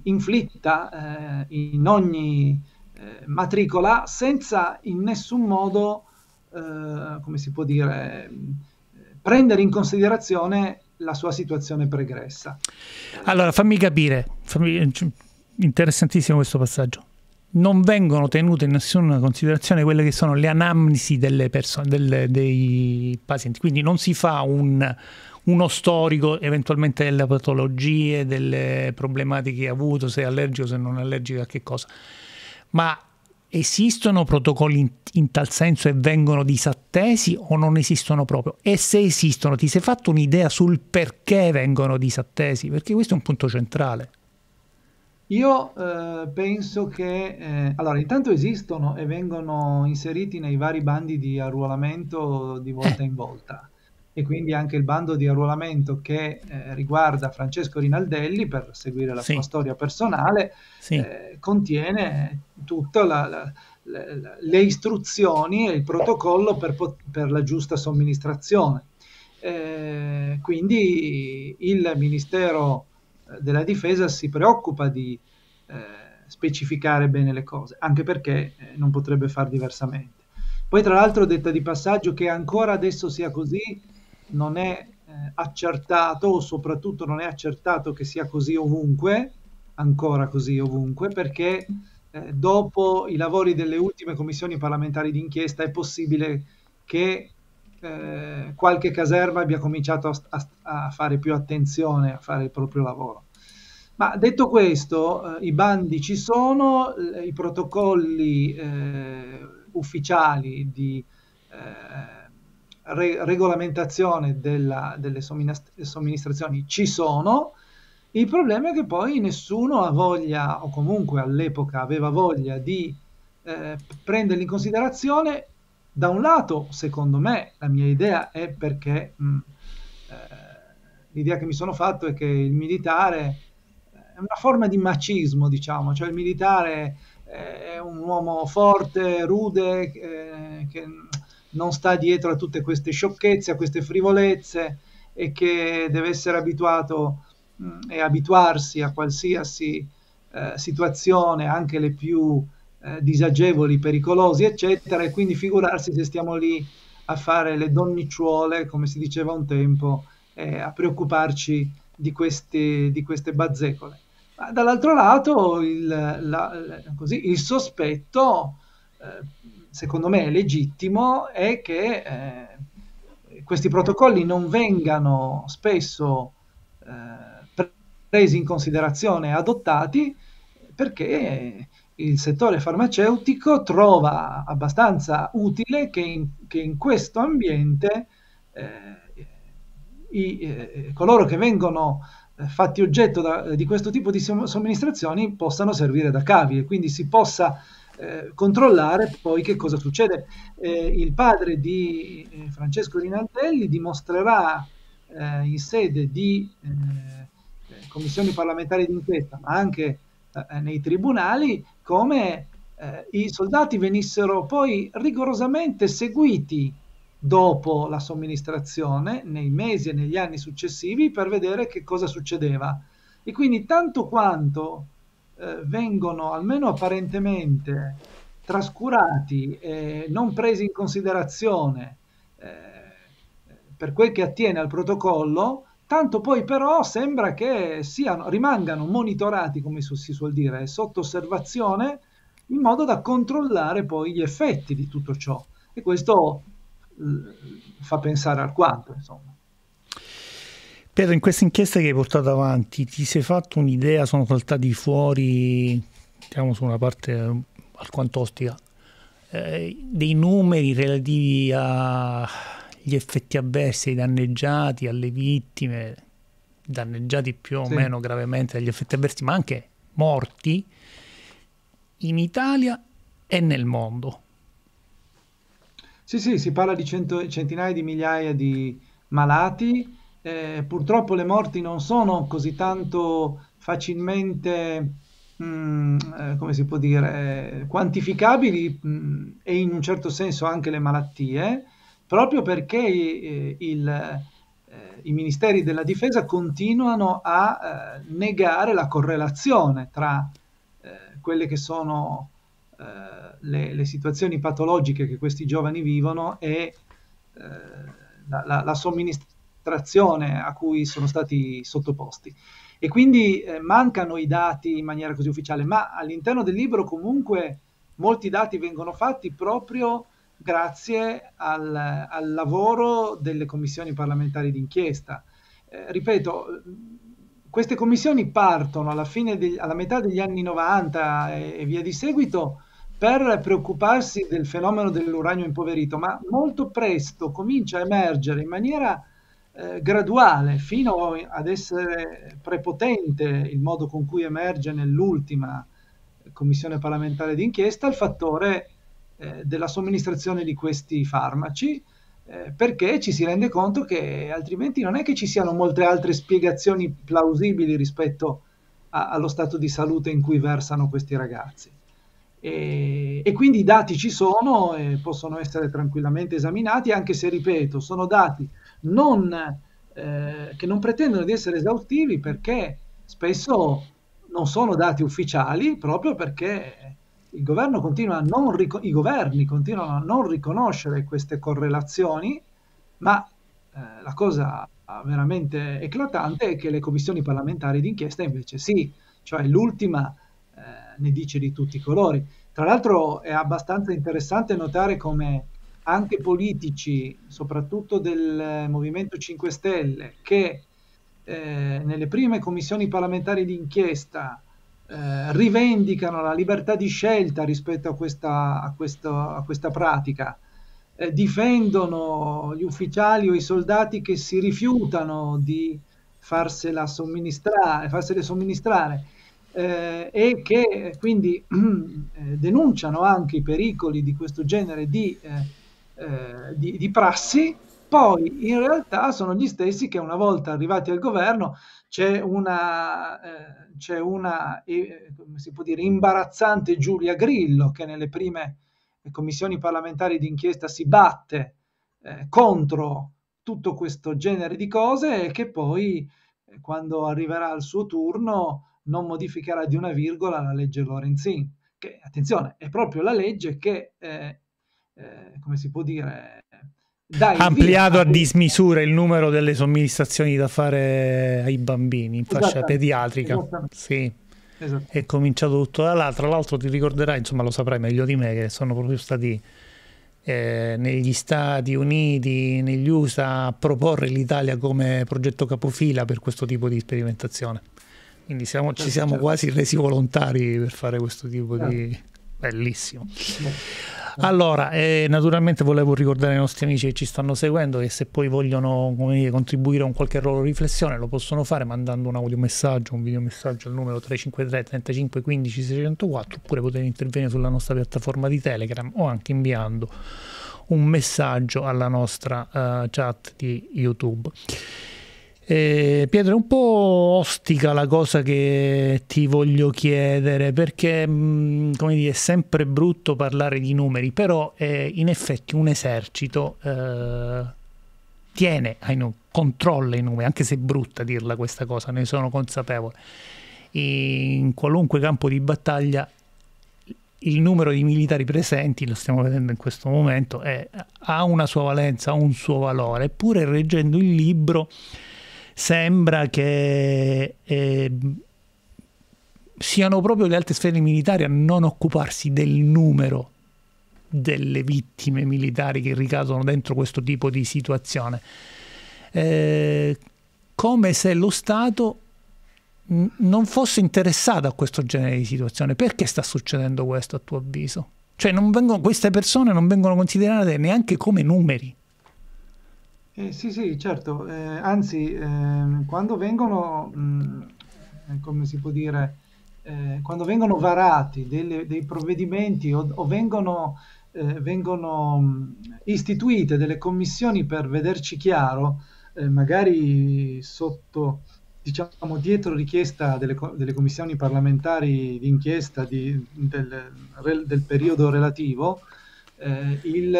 inflitta eh, in ogni eh, matricola senza in nessun modo, come si può dire, prendere in considerazione la sua situazione pregressa. Allora, fammi capire, fammi... Eh, interessantissimo questo passaggio. Non vengono tenute in nessuna considerazione quelle che sono le anamnesi delle persone, delle, dei pazienti, quindi non si fa un, uno storico eventualmente delle patologie, delle problematiche che ha avuto, se è allergico, se non allergico a che cosa. Ma Esistono protocolli in, in, tal senso e vengono disattesi o non esistono proprio? E se esistono, ti sei fatto un'idea sul perché vengono disattesi? Perché questo è un punto centrale. Io eh, penso che, eh, allora, intanto esistono e vengono inseriti nei vari bandi di arruolamento di volta eh. in volta e quindi anche il bando di arruolamento che eh, riguarda Francesco Rinaldelli per seguire la sì. sua storia personale sì. eh, contiene tutte le istruzioni e il protocollo per, per la giusta somministrazione. Eh, quindi il Ministero eh, della Difesa si preoccupa di eh, specificare bene le cose, anche perché eh, non potrebbe far diversamente. Poi tra l'altro detta di passaggio che ancora adesso sia così non è eh, accertato, soprattutto non è accertato che sia così ovunque, ancora così ovunque, perché eh, dopo i lavori delle ultime commissioni parlamentari d'inchiesta è possibile che eh, qualche caserma abbia cominciato a, a, a, fare più attenzione a fare il proprio lavoro. Ma detto questo, eh, i bandi ci sono, eh, i protocolli eh, ufficiali di re- regolamentazione della, delle somministrazioni ci sono, il problema è che poi nessuno ha voglia, o comunque all'epoca aveva voglia di eh, prenderli in considerazione. Da un lato, secondo me, la mia idea è perché mh, mm, eh, l'idea che mi sono fatto è che il militare eh, è una forma di macismo, diciamo, cioè il militare eh, è un uomo forte, rude, eh, che non sta dietro a tutte queste sciocchezze, a queste frivolezze e che deve essere abituato mh, mm, e abituarsi a qualsiasi eh, situazione, anche le più eh, disagevoli, pericolose, eccetera, e quindi figurarsi se stiamo lì a fare le donnicciuole, come si diceva un tempo, eh, a preoccuparci di queste, di queste bazzecole. Ma dall'altro lato il, la, la, così, il sospetto eh, secondo me è legittimo è che eh, questi protocolli non vengano spesso eh, presi in considerazione e adottati perché il settore farmaceutico trova abbastanza utile che in, che in questo ambiente eh, i, eh, coloro che vengono eh, fatti oggetto da, di questo tipo di somministrazioni possano servire da cavi e quindi si possa eh, controllare poi che cosa succede. Eh, il padre di eh, Francesco Rinaldelli dimostrerà eh, in sede di commissioni parlamentari d'inchiesta, ma anche nei tribunali, come i soldati venissero poi rigorosamente seguiti dopo la somministrazione, nei mesi e negli anni successivi, per vedere che cosa succedeva. E quindi tanto quanto eh, vengono almeno apparentemente trascurati e non presi in considerazione eh, per quel che attiene al protocollo, tanto poi però sembra che siano, rimangano monitorati, come si suol dire, sotto osservazione, in modo da controllare poi gli effetti di tutto ciò. E questo eh, fa pensare alquanto, insomma. Pietro, in queste inchieste che hai portato avanti, ti sei fatto un'idea, sono saltati fuori, diciamo su una parte alquanto ostica, eh, dei numeri relativi agli effetti avversi, ai danneggiati, alle vittime, danneggiati più o sì. meno gravemente dagli effetti avversi, ma anche morti in Italia e nel mondo. Sì, sì, si parla di cento, centinaia di migliaia di malati eh, purtroppo le morti non sono così tanto facilmente, mh, mm, eh, come si può dire, quantificabili mh, mm, e in un certo senso anche le malattie, proprio perché eh, il, eh, i ministeri della difesa continuano a eh, negare la correlazione tra quelle che sono le, le, situazioni patologiche che questi giovani vivono e la, la, la, somministrazione trazione a cui sono stati sottoposti. E quindi eh, mancano i dati in maniera così ufficiale, ma all'interno del libro comunque molti dati vengono fatti proprio grazie al, al lavoro delle commissioni parlamentari d'inchiesta. Eh, ripeto, queste commissioni partono alla, de- alla metà degli anni 90 e, e via di seguito per preoccuparsi del fenomeno dell'uranio impoverito, ma molto presto comincia a emergere in maniera eh, graduale fino ad essere prepotente il modo con cui emerge nell'ultima commissione parlamentare d'inchiesta il fattore eh, della somministrazione di questi farmaci eh, perché ci si rende conto che altrimenti non è che ci siano molte altre spiegazioni plausibili rispetto a, allo stato di salute in cui versano questi ragazzi. E, e, quindi i dati ci sono e possono essere tranquillamente esaminati, anche se, ripeto, sono dati non, eh, che non pretendono di essere esaustivi perché spesso non sono dati ufficiali proprio perché il governo continua a non rico- i governi continuano a non riconoscere queste correlazioni, ma eh, la cosa veramente eclatante è che le commissioni parlamentari d'inchiesta invece sì, cioè l'ultima eh, ne dice di tutti i colori. Tra l'altro è abbastanza interessante notare come anche politici, soprattutto del eh, Movimento 5 Stelle, che eh, nelle prime commissioni parlamentari d'inchiesta eh, rivendicano la libertà di scelta rispetto a questa, a questo, a questa pratica, eh, difendono gli ufficiali o i soldati che si rifiutano di farsela somministrare, farsele somministrare eh, e che quindi eh, denunciano anche i pericoli di questo genere di eh, di, di prassi, poi in realtà sono gli stessi che una volta arrivati al governo c'è una, eh, c'è una eh, come si può dire, imbarazzante Giulia Grillo che nelle prime commissioni parlamentari d'inchiesta si batte eh, contro tutto questo genere di cose e che poi eh, quando arriverà al suo turno non modificherà di una virgola la legge Lorenzin, che attenzione è proprio la legge che eh, eh, come si può dire, dai, ampliato via, a dismisura il numero delle somministrazioni da fare ai bambini in fascia pediatrica. Sì. Esatto. È cominciato tutto da là. Tra l'altro, ti ricorderai, insomma, lo saprai meglio di me, che sono proprio stati eh, negli Stati Uniti, negli USA, a proporre l'Italia come progetto capofila per questo tipo di sperimentazione. Quindi siamo, certo, ci siamo certo. quasi resi volontari per fare questo tipo certo. di. bellissimo. Beh. Allora, eh, naturalmente volevo ricordare ai nostri amici che ci stanno seguendo che se poi vogliono dire, contribuire a qualche loro riflessione lo possono fare mandando un audio messaggio, un video messaggio al numero 353 35 15 604 oppure potete intervenire sulla nostra piattaforma di Telegram o anche inviando un messaggio alla nostra uh, chat di YouTube. Eh, Pietro, è un po' ostica la cosa che ti voglio chiedere, perché mm, come dire, è sempre brutto parlare di numeri, però eh, in effetti un esercito eh, tiene, no, controlla i numeri, anche se è brutta dirla questa cosa, ne sono consapevole. In qualunque campo di battaglia il numero di militari presenti, lo stiamo vedendo in questo momento, è, ha una sua valenza, ha un suo valore, eppure reggendo il libro sembra che eh, siano proprio le altre sfere militari a non occuparsi del numero delle vittime militari che ricadono dentro questo tipo di situazione. Eh, come se lo Stato non fosse interessato a questo genere di situazione. Perché sta succedendo questo a tuo avviso? Cioè vengono, queste persone non vengono considerate neanche come numeri. Eh, sì, sì, certo. Eh, anzi, eh, quando vengono, mh, mm, eh, come si può dire, eh, quando vengono varati delle, dei provvedimenti o, o vengono, eh, vengono, mm, istituite delle commissioni per vederci chiaro, magari sotto, diciamo, dietro richiesta delle, delle commissioni parlamentari d'inchiesta di, del, del, periodo relativo, il,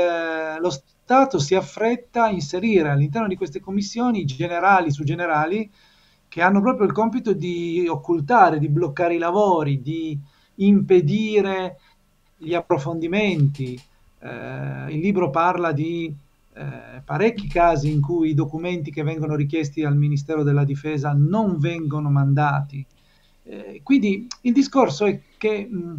lo Stato Stato si affretta a inserire all'interno di queste commissioni generali su generali che hanno proprio il compito di occultare, di bloccare i lavori, di impedire gli approfondimenti. Eh, il libro parla di eh, parecchi casi in cui i documenti che vengono richiesti al Ministero della Difesa non vengono mandati. Eh, quindi il discorso è che mh,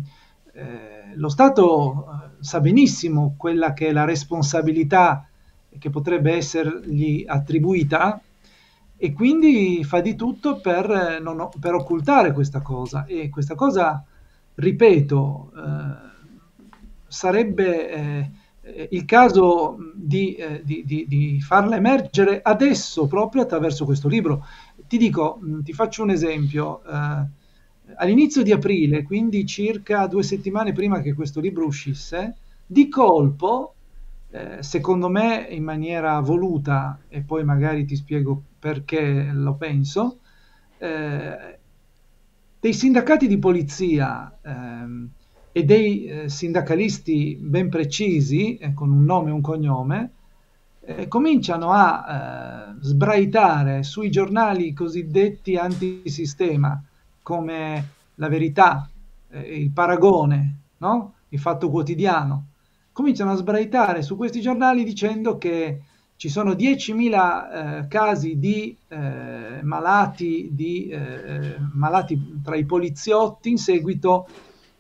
eh, lo Stato eh, sa benissimo quella che è la responsabilità che potrebbe essergli attribuita e quindi fa di tutto per, eh, non, per occultare questa cosa e questa cosa, ripeto, eh, sarebbe eh, il caso di, eh, di, di, di, farla emergere adesso proprio attraverso questo libro. Ti dico, ti faccio un esempio all'inizio di aprile, quindi circa due settimane prima che questo libro uscisse, di colpo, eh, secondo me in maniera voluta, e poi magari ti spiego perché lo penso, eh, dei sindacati di polizia ehm, e dei eh, sindacalisti ben precisi, eh, con un nome e un cognome, eh, cominciano a eh, sbraitare sui giornali cosiddetti antisistema, come la verità, eh, il paragone, no? il fatto quotidiano, cominciano a sbraitare su questi giornali dicendo che ci sono 10.000 eh, casi di, eh, malati, di eh, eh, malati, tra i poliziotti in seguito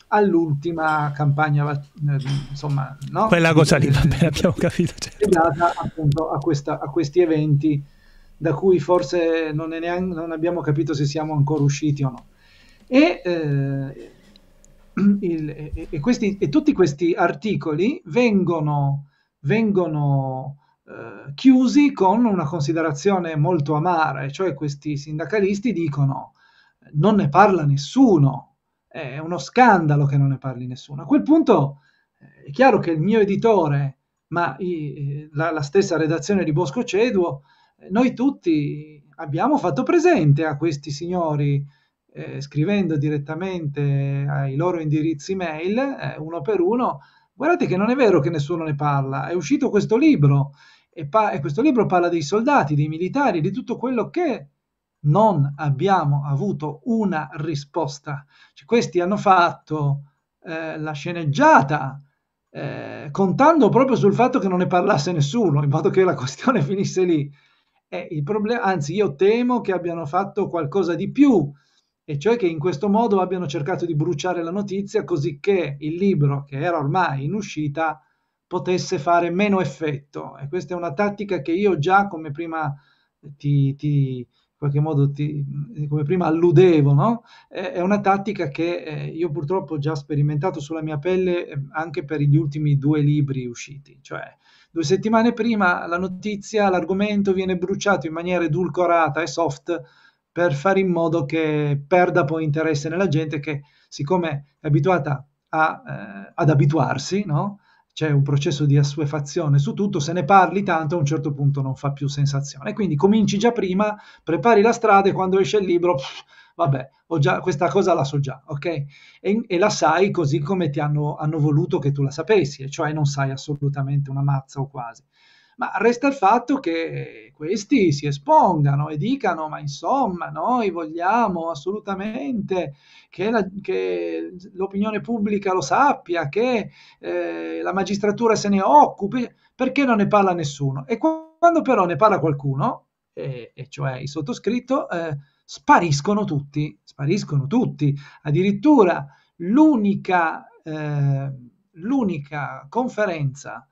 all'ultima campagna, eh, insomma, no? quella cosa lì, eh, va abbiamo capito. Certo. Data appunto a, questa, a, questi eventi da cui forse non, neanche, non abbiamo capito se siamo ancora usciti o no. E, eh, il, e, questi, e, tutti questi articoli vengono, vengono eh, chiusi con una considerazione molto amara, e cioè questi sindacalisti dicono non ne parla nessuno, è uno scandalo che non ne parli nessuno. A quel punto eh, è chiaro che il mio editore, ma i, eh, la, la, stessa redazione di Bosco Ceduo, eh, noi tutti abbiamo fatto presente a questi signori eh, scrivendo direttamente ai loro indirizzi mail, eh, uno per uno, guardate che non è vero che nessuno ne parla, è uscito questo libro e, pa- e questo libro parla dei soldati, dei militari, di tutto quello che non abbiamo avuto una risposta. Cioè, questi hanno fatto eh, la sceneggiata eh, contando proprio sul fatto che non ne parlasse nessuno, in modo che la questione finisse lì. Eh, problem- anzi, io temo che abbiano fatto qualcosa di più e cioè che in questo modo abbiano cercato di bruciare la notizia così che il libro, che era ormai in uscita, potesse fare meno effetto. E questa è una tattica che io già, come prima ti, ti in qualche modo ti, come prima alludevo, no? è una tattica che eh, io purtroppo ho già sperimentato sulla mia pelle ehm, anche per gli ultimi due libri usciti, cioè due settimane prima la notizia, l'argomento viene bruciato in maniera edulcorata e soft per fare in modo che perda poi interesse nella gente che siccome è abituata a, eh, ad abituarsi, no? c'è un processo di assuefazione su tutto, se ne parli tanto a un certo punto non fa più sensazione. Quindi cominci già prima, prepari la strada e quando esce il libro, pff, vabbè, già, questa cosa la so già, ok? E, e la sai così come ti hanno, hanno voluto che tu la sapessi, e cioè non sai assolutamente una mazza o quasi ma resta il fatto che questi si espongano e dicano ma insomma noi vogliamo assolutamente che, la, che l'opinione pubblica lo sappia, che eh, la magistratura se ne occupi, perché non ne parla nessuno? E quando però ne parla qualcuno, e, e cioè il sottoscritto, eh, spariscono tutti, spariscono tutti, addirittura l'unica, eh, l'unica conferenza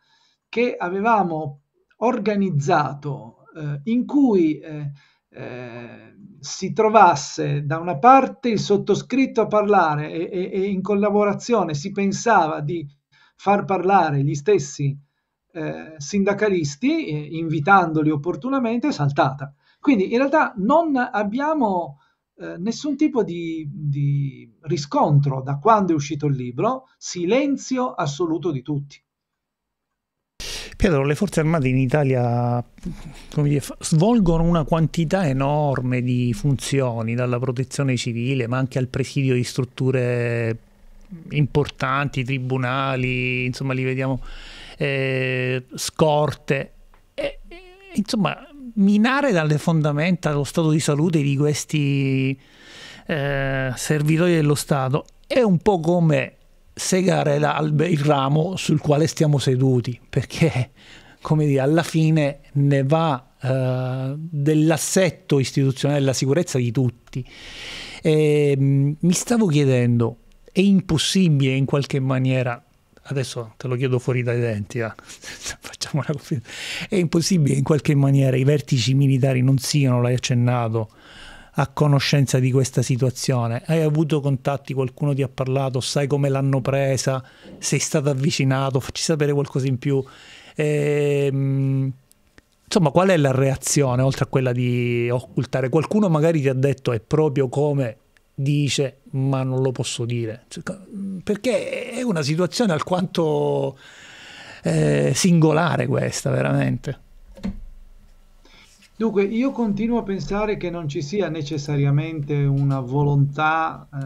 che avevamo organizzato eh, in cui eh, eh, si trovasse da una parte il sottoscritto a parlare e, e, e in collaborazione si pensava di far parlare gli stessi eh, sindacalisti, invitandoli opportunamente, è saltata. Quindi in realtà non abbiamo eh, nessun tipo di, di riscontro da quando è uscito il libro, silenzio assoluto di tutti. Pietro, le forze armate in Italia dire, svolgono una quantità enorme di funzioni, dalla protezione civile ma anche al presidio di strutture importanti, tribunali, insomma li vediamo, eh, scorte. E, e, insomma, minare dalle fondamenta lo stato di salute di questi eh, servitori dello Stato è un po' come segare l'albe, il ramo sul quale stiamo seduti, perché come dire, alla fine ne va eh, dell'assetto istituzionale, della sicurezza di tutti. E, ehm, mi stavo chiedendo, è impossibile in qualche maniera, adesso te lo chiedo fuori dai denti, eh, facciamo una confidenza, è impossibile in qualche maniera i vertici militari non siano, l'hai accennato, a conoscenza di questa situazione? Hai avuto contatti, qualcuno ti ha parlato, sai come l'hanno presa, sei stato avvicinato, facci sapere qualcosa in più. Ehm, insomma, qual è la reazione oltre a quella di occultare? Qualcuno magari ti ha detto è proprio come dice, ma non lo posso dire, perché è una situazione alquanto eh, singolare questa, veramente. Dunque, io continuo a pensare che non ci sia necessariamente una volontà eh,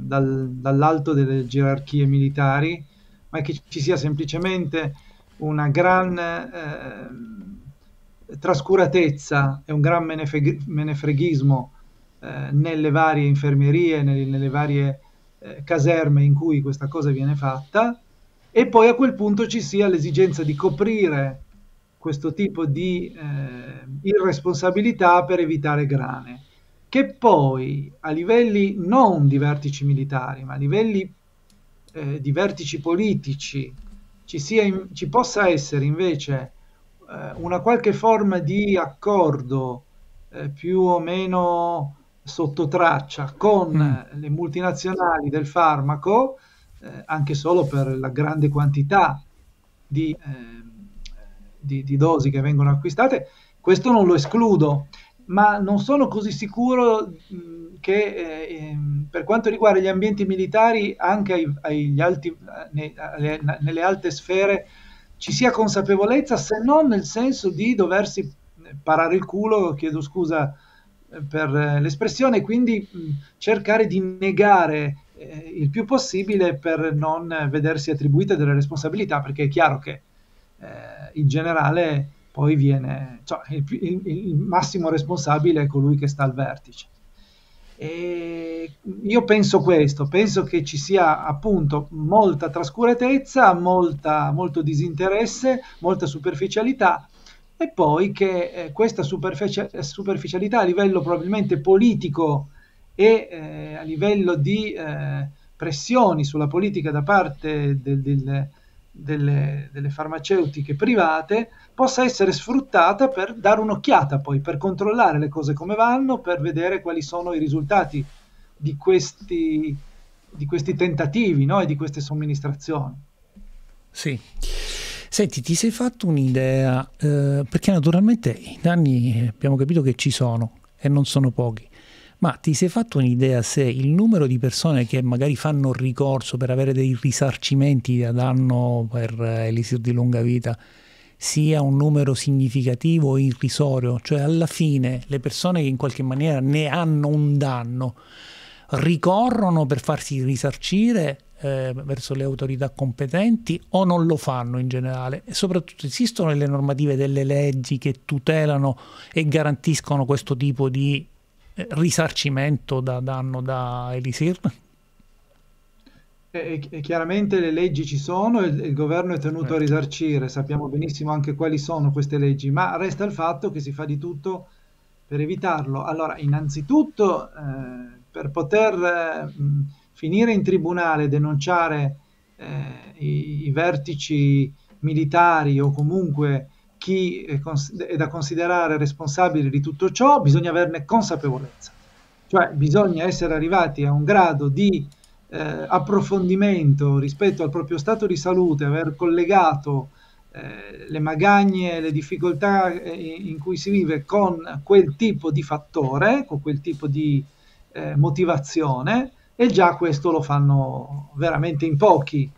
dal, dall'alto delle gerarchie militari, ma che ci sia semplicemente una gran eh, trascuratezza e un gran menefreg- menefreghismo eh, nelle varie infermerie, nelle, nelle varie eh, caserme in cui questa cosa viene fatta, e poi a quel punto ci sia l'esigenza di coprire questo tipo di eh, irresponsabilità per evitare grane, che poi a livelli non di vertici militari, ma a livelli eh, di vertici politici, ci, sia in, ci possa essere invece eh, una qualche forma di accordo eh, più o meno sottotraccia con mm. le multinazionali del farmaco, eh, anche solo per la grande quantità di eh, di, di dosi che vengono acquistate, questo non lo escludo, ma non sono così sicuro che eh, ehm, per quanto riguarda gli ambienti militari, anche ai, ai, alti, nei, alle, nelle alte sfere, ci sia consapevolezza, se non nel senso di doversi eh, parare il culo, chiedo scusa eh, per eh, l'espressione, quindi cercare di negare il più possibile per non vedersi attribuite delle responsabilità, perché è chiaro che eh, in generale poi viene cioè, il, il, il, massimo responsabile è colui che sta al vertice. E io penso questo, penso che ci sia appunto molta trascuratezza, molta, molto disinteresse, molta superficialità e poi che eh, questa superficialità a livello probabilmente politico e eh, a livello di eh, pressioni sulla politica da parte del, del delle, delle, farmaceutiche private possa essere sfruttata per dare un'occhiata poi, per controllare le cose come vanno, per vedere quali sono i risultati di questi, di questi tentativi no? e di queste somministrazioni. Sì. Senti, ti sei fatto un'idea, eh, perché naturalmente i danni abbiamo capito che ci sono e non sono pochi. Ma ti sei fatto un'idea se il numero di persone che magari fanno ricorso per avere dei risarcimenti a danno per eh, elisir di lunga vita sia un numero significativo o irrisorio, cioè alla fine le persone che in qualche maniera ne hanno un danno ricorrono per farsi risarcire eh, verso le autorità competenti o non lo fanno in generale e soprattutto esistono le normative delle leggi che tutelano e garantiscono questo tipo di eh, risarcimento da danno da Elisir? E, eh, e eh, chiaramente le leggi ci sono il, il governo è tenuto a risarcire, sappiamo benissimo anche quali sono queste leggi, ma resta il fatto che si fa di tutto per evitarlo. Allora, innanzitutto, eh, per poter eh, finire in tribunale e denunciare eh, i, i, vertici militari o comunque chi è, cons- è da considerare responsabile di tutto ciò, bisogna averne consapevolezza. Cioè bisogna essere arrivati a un grado di eh, approfondimento rispetto al proprio stato di salute, aver collegato eh, le magagne, le difficoltà eh, in cui si vive con quel tipo di fattore, con quel tipo di eh, motivazione e già questo lo fanno veramente in pochi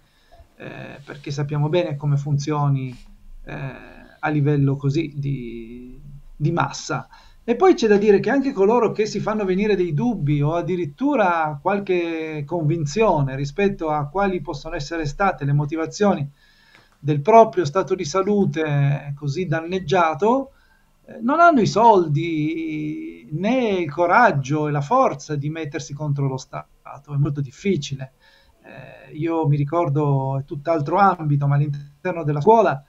eh, perché sappiamo bene come funzioni eh, a livello così di, di massa. E poi c'è da dire che anche coloro che si fanno venire dei dubbi o addirittura qualche convinzione rispetto a quali possono essere state le motivazioni del proprio stato di salute così danneggiato, eh, non hanno i soldi né il coraggio e la forza di mettersi contro lo Stato, è molto difficile. Eh, io mi ricordo, è tutt'altro ambito, ma all'interno della scuola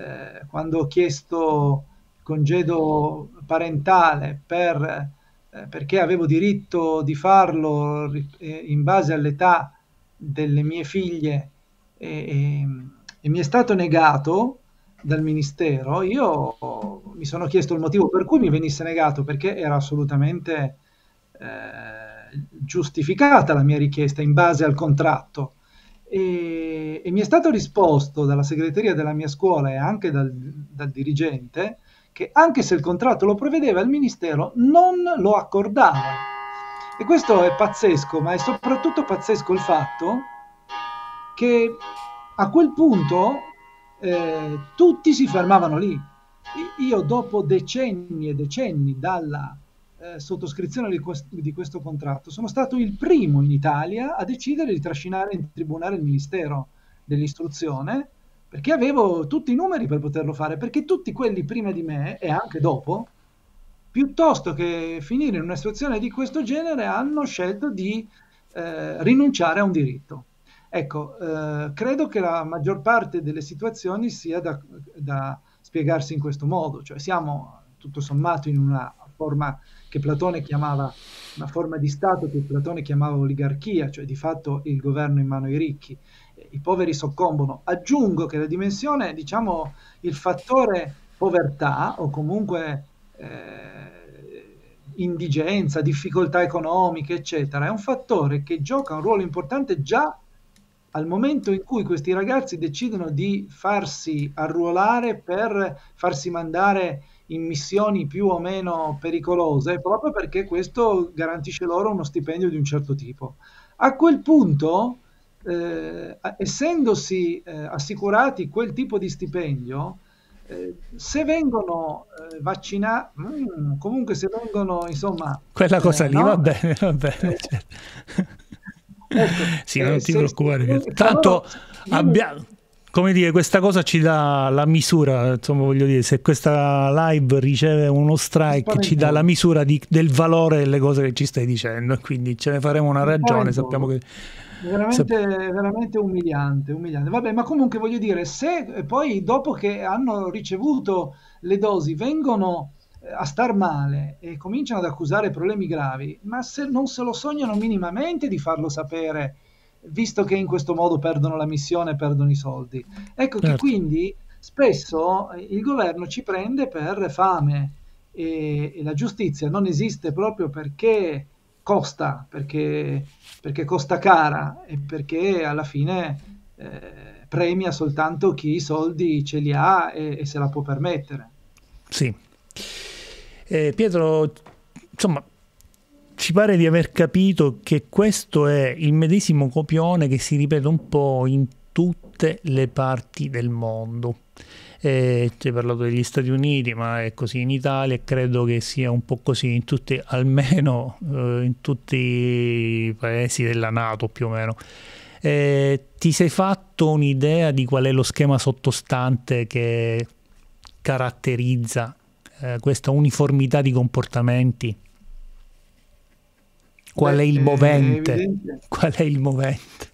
eh, quando ho chiesto congedo parentale per, eh, perché avevo diritto di farlo eh, in base all'età delle mie figlie e, e mi è stato negato dal ministero, io mi sono chiesto il motivo per cui mi venisse negato, perché era assolutamente eh, giustificata la mia richiesta in base al contratto. E, e, mi è stato risposto dalla segreteria della mia scuola e anche dal, dal dirigente che anche se il contratto lo prevedeva il Ministero non lo accordava. E questo è pazzesco, ma è soprattutto pazzesco il fatto che a quel punto eh, tutti si fermavano lì. Io dopo decenni e decenni dalla eh, sottoscrizione di, quest- di, questo contratto, sono stato il primo in Italia a decidere di trascinare in tribunale il Ministero dell'Istruzione perché avevo tutti i numeri per poterlo fare, perché tutti quelli prima di me e anche dopo, piuttosto che finire in una situazione di questo genere, hanno scelto di eh, rinunciare a un diritto. Ecco, eh, credo che la maggior parte delle situazioni sia da, da spiegarsi in questo modo, cioè siamo tutto sommato in una forma che Platone chiamava una forma di Stato che Platone chiamava oligarchia, cioè di fatto il governo in mano ai ricchi, i poveri soccombono. Aggiungo che la dimensione, diciamo, il fattore povertà o comunque eh, indigenza, difficoltà economiche, eccetera, è un fattore che gioca un ruolo importante già al momento in cui questi ragazzi decidono di farsi arruolare per farsi mandare in missioni più o meno pericolose, proprio perché questo garantisce loro uno stipendio di un certo tipo. A quel punto, eh, essendosi eh, assicurati quel tipo di stipendio, eh, se vengono eh, vaccinati, mm, comunque se vengono, insomma... Quella eh, cosa lì no? va bene, va bene. Certo. Ecco, sì, non ti preoccupare. Tanto abbiamo come dire, questa cosa ci dà la misura, insomma voglio dire, se questa live riceve uno strike ci dà la misura di, del valore delle cose che ci stai dicendo, quindi ce ne faremo una ragione, sappiamo che... Veramente, veramente umiliante, umiliante. Vabbè, ma comunque voglio dire, se eh, poi dopo che hanno ricevuto le dosi vengono eh, a star male e cominciano ad accusare problemi gravi, ma se non se lo sognano minimamente di farlo sapere visto che in questo modo perdono la missione, perdono i soldi. Ecco certo. che quindi spesso eh, il governo ci prende per fame e, e la giustizia non esiste proprio perché costa, perché, perché, costa cara e perché alla fine eh, premia soltanto chi i soldi ce li ha e, e se la può permettere. Sì. Eh, Pietro, insomma, ci pare di aver capito che questo è il medesimo copione che si ripete un po' in tutte le parti del mondo. Eh, ci hai parlato degli Stati Uniti, ma è così in Italia e credo che sia un po' così in tutti, almeno eh, in tutti i paesi della Nato più o meno. Eh, ti sei fatto un'idea di qual è lo schema sottostante che caratterizza eh, questa uniformità di comportamenti? Qual è il movente? Eh, Qual è il movente?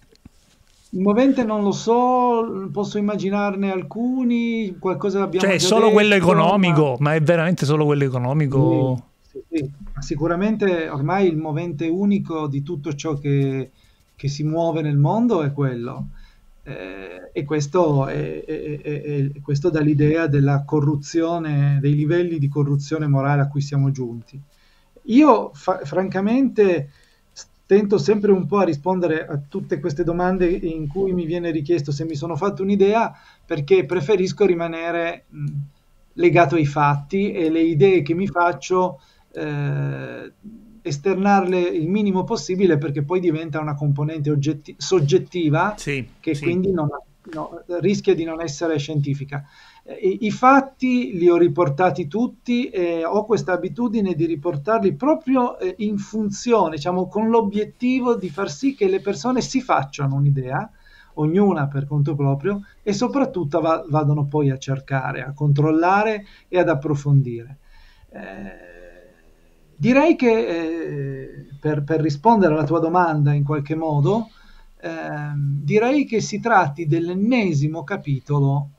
Il movente non lo so, posso immaginarne alcuni, qualcosa abbiamo Cioè, è solo detto, quello economico, ma... ma... è veramente solo quello economico? Sì, sì, sì. Sicuramente ormai il movente unico di tutto ciò che, che si muove nel mondo è quello. Eh, e questo, è, è, è, questo dà l'idea della corruzione, dei livelli di corruzione morale a cui siamo giunti. Io fa- francamente tento sempre un po' a rispondere a tutte queste domande in cui mi viene richiesto se mi sono fatto un'idea, perché preferisco rimanere mh, legato ai fatti e le idee che mi faccio eh, esternarle il minimo possibile perché poi diventa una componente oggetti- soggettiva sì, che sì. quindi non, no, rischia di non essere scientifica. I fatti li ho riportati tutti e ho questa abitudine di riportarli proprio eh, in funzione, diciamo con l'obiettivo di far sì che le persone si facciano un'idea, ognuna per conto proprio, e soprattutto va- vadano poi a cercare, a controllare e ad approfondire. Eh, direi che eh, per, per, rispondere alla tua domanda in qualche modo, eh, direi che si tratti dell'ennesimo capitolo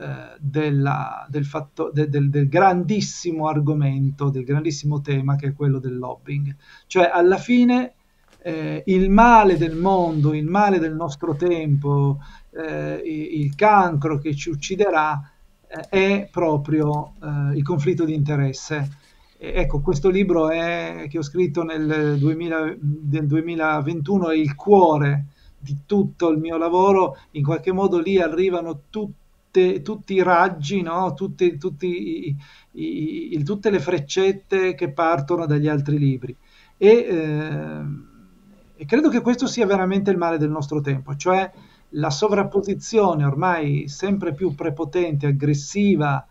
eh, della, del, fatto, de, del, del, grandissimo argomento, del grandissimo tema che è quello del lobbying. Cioè, alla fine eh, il male del mondo, il male del nostro tempo, eh, il cancro che ci ucciderà eh, è proprio eh, il conflitto di interesse. ecco, questo libro è, che ho scritto nel 2000, del 2021 è il cuore di tutto il mio lavoro, in qualche modo lì arrivano tutti tutte, tutti i raggi, no? tutti, tutti i, i, i, tutte le freccette che partono dagli altri libri. E, eh, e, credo che questo sia veramente il male del nostro tempo, cioè la sovrapposizione ormai sempre più prepotente, aggressiva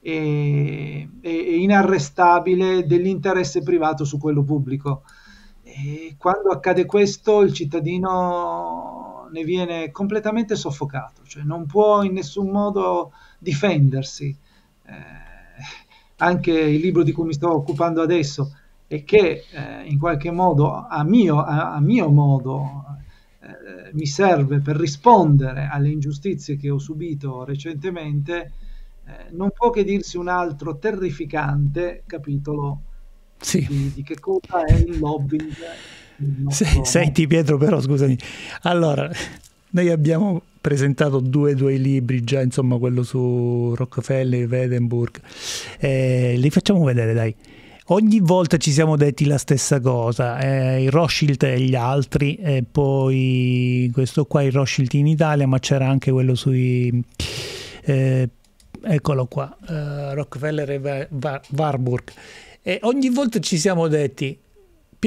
e, e, e inarrestabile dell'interesse privato su quello pubblico. E quando accade questo il cittadino ne viene completamente soffocato, cioè non può in nessun modo difendersi. Eh, anche il libro di cui mi sto occupando adesso e che eh, in qualche modo a mio, a, a mio modo eh, mi serve per rispondere alle ingiustizie che ho subito recentemente, eh, non può che dirsi un altro terrificante capitolo sì. di, di che cosa è il lobbying se, senti Pietro però scusami, allora noi abbiamo presentato due tuoi libri già, insomma quello su Rockefeller, Wedenburg, eh, li facciamo vedere dai. Ogni volta ci siamo detti la stessa cosa, eh, i Rothschild e gli altri, e poi questo qua i Rothschild in Italia, ma c'era anche quello sui... Eh, eccolo qua, eh, Rockefeller e Warburg. E ogni volta ci siamo detti,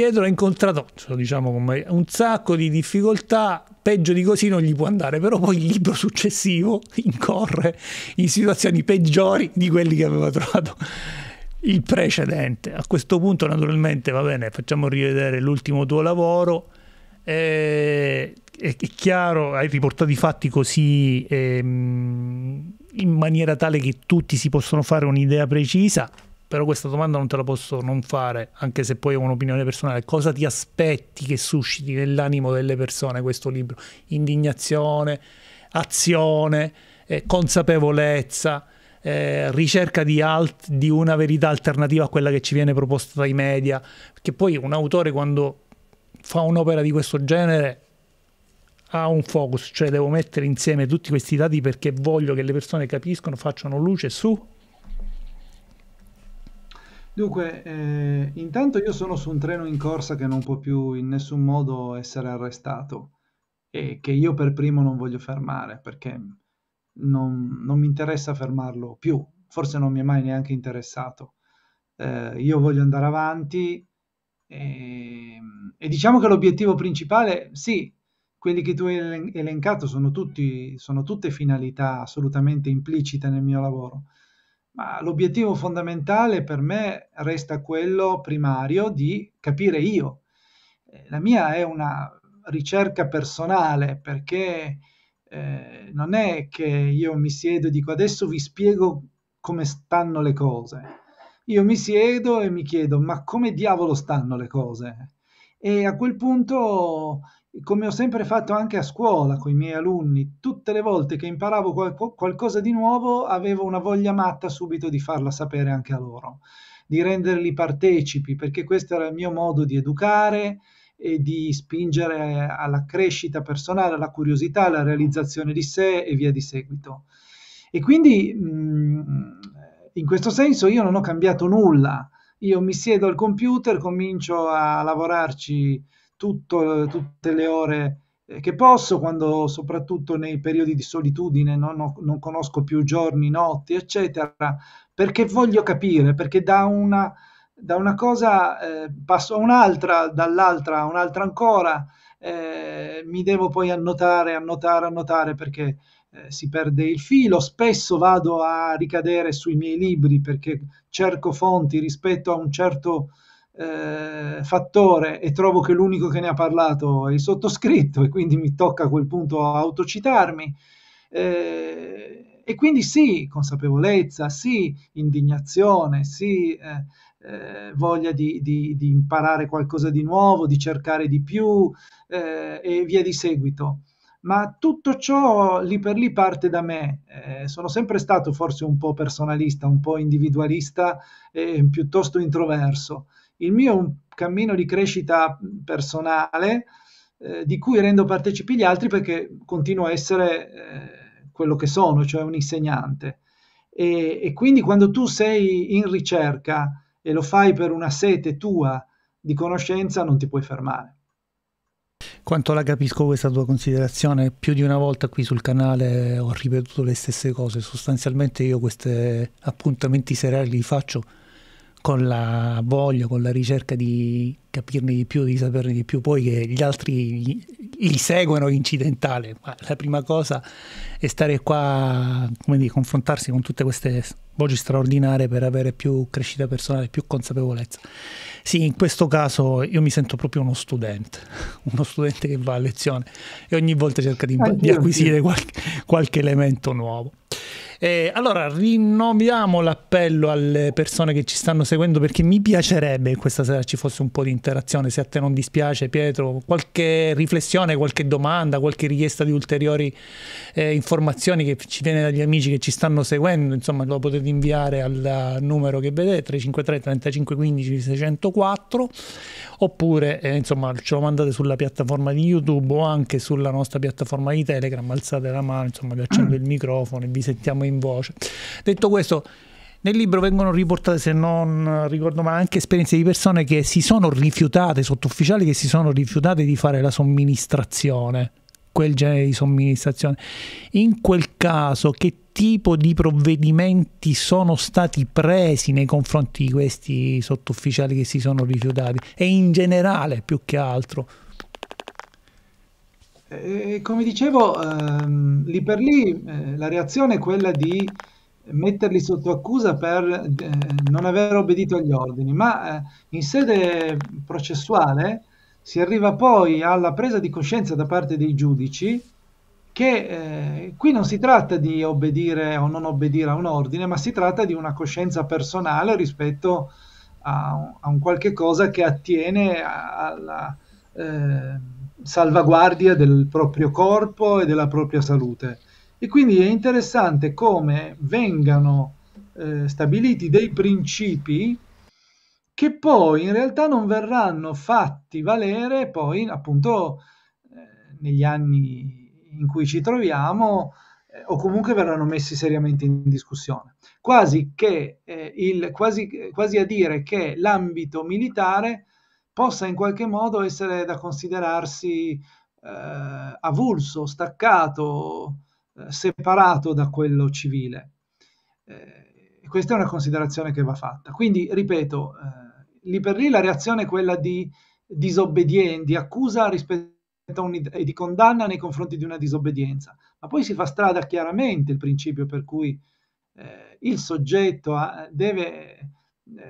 Pietro ha incontrato, diciamo un sacco di difficoltà, peggio di così non gli può andare, però poi il libro successivo incorre in situazioni peggiori di quelli che aveva trovato il precedente. A questo punto naturalmente va bene, facciamo rivedere l'ultimo tuo lavoro. Eh, è chiaro, hai riportato i fatti così ehm, in maniera tale che tutti si possono fare un'idea precisa, però questa domanda non te la posso non fare, anche se poi è un'opinione personale, cosa ti aspetti che susciti nell'animo delle persone questo libro? Indignazione, azione, eh, consapevolezza, eh, ricerca di, alt- di una verità alternativa a quella che ci viene proposta dai media, che poi un autore quando fa un'opera di questo genere ha un focus, cioè devo mettere insieme tutti questi dati perché voglio che le persone capiscono, facciano luce su Dunque, eh, intanto io sono su un treno in corsa che non può più in nessun modo essere arrestato e che io per primo non voglio fermare perché non, non mi interessa fermarlo più, forse non mi è mai neanche interessato. Eh, io voglio andare avanti e, e diciamo che l'obiettivo principale, sì, quelli che tu hai elencato sono, tutti, sono tutte finalità assolutamente implicite nel mio lavoro ma l'obiettivo fondamentale per me resta quello primario di capire io. Eh, la mia è una ricerca personale perché eh, non è che io mi siedo e dico adesso vi spiego come stanno le cose. Io mi siedo e mi chiedo ma come diavolo stanno le cose? E a quel punto come ho sempre fatto anche a scuola con i miei alunni, tutte le volte che imparavo qual- qualcosa di nuovo avevo una voglia matta subito di farla sapere anche a loro, di renderli partecipi, perché questo era il mio modo di educare e di spingere alla crescita personale, alla curiosità, alla realizzazione di sé e via di seguito. E quindi mh, mm, in questo senso io non ho cambiato nulla. Io mi siedo al computer, comincio a lavorarci tutto, tutte le ore eh, che posso, quando soprattutto nei periodi di solitudine no? non, non conosco più giorni, notti, eccetera, perché voglio capire, perché da una, da una cosa eh, passo a un'altra, dall'altra a un'altra ancora, eh, mi devo poi annotare, annotare, annotare perché eh, si perde il filo, spesso vado a ricadere sui miei libri perché cerco fonti rispetto a un certo eh, fattore e trovo che l'unico che ne ha parlato è il sottoscritto e quindi mi tocca a quel punto autocitarmi. Eh, e quindi sì, consapevolezza, sì, indignazione, sì, eh, eh voglia di, di, di, imparare qualcosa di nuovo, di cercare di più eh, e via di seguito. Ma tutto ciò lì per lì parte da me. Eh, sono sempre stato forse un po' personalista, un po' individualista e piuttosto introverso il mio è un cammino di crescita personale eh, di cui rendo partecipi gli altri perché continuo a essere eh, quello che sono, cioè un insegnante. E, e, quindi quando tu sei in ricerca e lo fai per una sete tua di conoscenza, non ti puoi fermare. Quanto la capisco questa tua considerazione, più di una volta qui sul canale ho ripetuto le stesse cose, sostanzialmente io questi appuntamenti serali li faccio con la voglia, con la ricerca di capirne di più, di saperne di più, poi che gli altri li seguono incidentale, ma la prima cosa è stare qua, come dire, confrontarsi con tutte queste voci straordinarie per avere più crescita personale, più consapevolezza. Sì, in questo caso io mi sento proprio uno studente, uno studente che va a lezione e ogni volta cerca di, di acquisire qualche, qualche elemento nuovo. Eh, allora, rinnoviamo l'appello alle persone che ci stanno seguendo perché mi piacerebbe che questa sera ci fosse un po' di interazione, se a te non dispiace Pietro, qualche riflessione, qualche domanda, qualche richiesta di ulteriori eh, informazioni che ci viene dagli amici che ci stanno seguendo, insomma lo potete inviare al numero che vedete 353 3515 604 oppure eh, insomma ce lo mandate sulla piattaforma di YouTube o anche sulla nostra piattaforma di Telegram, alzate la mano, insomma vi accendo mm. il microfono e vi sentiamo in voce. Detto questo nel libro vengono riportate, se non ricordo male, anche esperienze di persone che si sono rifiutate, sottufficiali che si sono rifiutate di fare la somministrazione, quel genere di somministrazione. In quel caso, che tipo di provvedimenti sono stati presi nei confronti di questi sottufficiali che si sono rifiutati? E in generale, più che altro. Eh, come dicevo, ehm, lì per lì eh, la reazione è quella di metterli sotto accusa per eh, non aver obbedito agli ordini, ma eh, in sede processuale si arriva poi alla presa di coscienza da parte dei giudici che eh, qui non si tratta di obbedire o non obbedire a un ordine, ma si tratta di una coscienza personale rispetto a, a un qualche cosa che attiene alla eh, salvaguardia del proprio corpo e della propria salute e quindi è interessante come vengano eh, stabiliti dei principi che poi in realtà non verranno fatti valere poi appunto eh, negli anni in cui ci troviamo eh, o comunque verranno messi seriamente in discussione. Quasi, che, eh, il, quasi, quasi a dire che l'ambito militare possa in qualche modo essere da considerarsi eh, avulso, staccato, separato da quello civile. Eh, questa è una considerazione che va fatta. Quindi, ripeto, eh, lì per lì la reazione è quella di disobbedienza, di accusa rispetto a un, e di condanna nei confronti di una disobbedienza. Ma poi si fa strada chiaramente il principio per cui eh, il soggetto ha, deve, eh,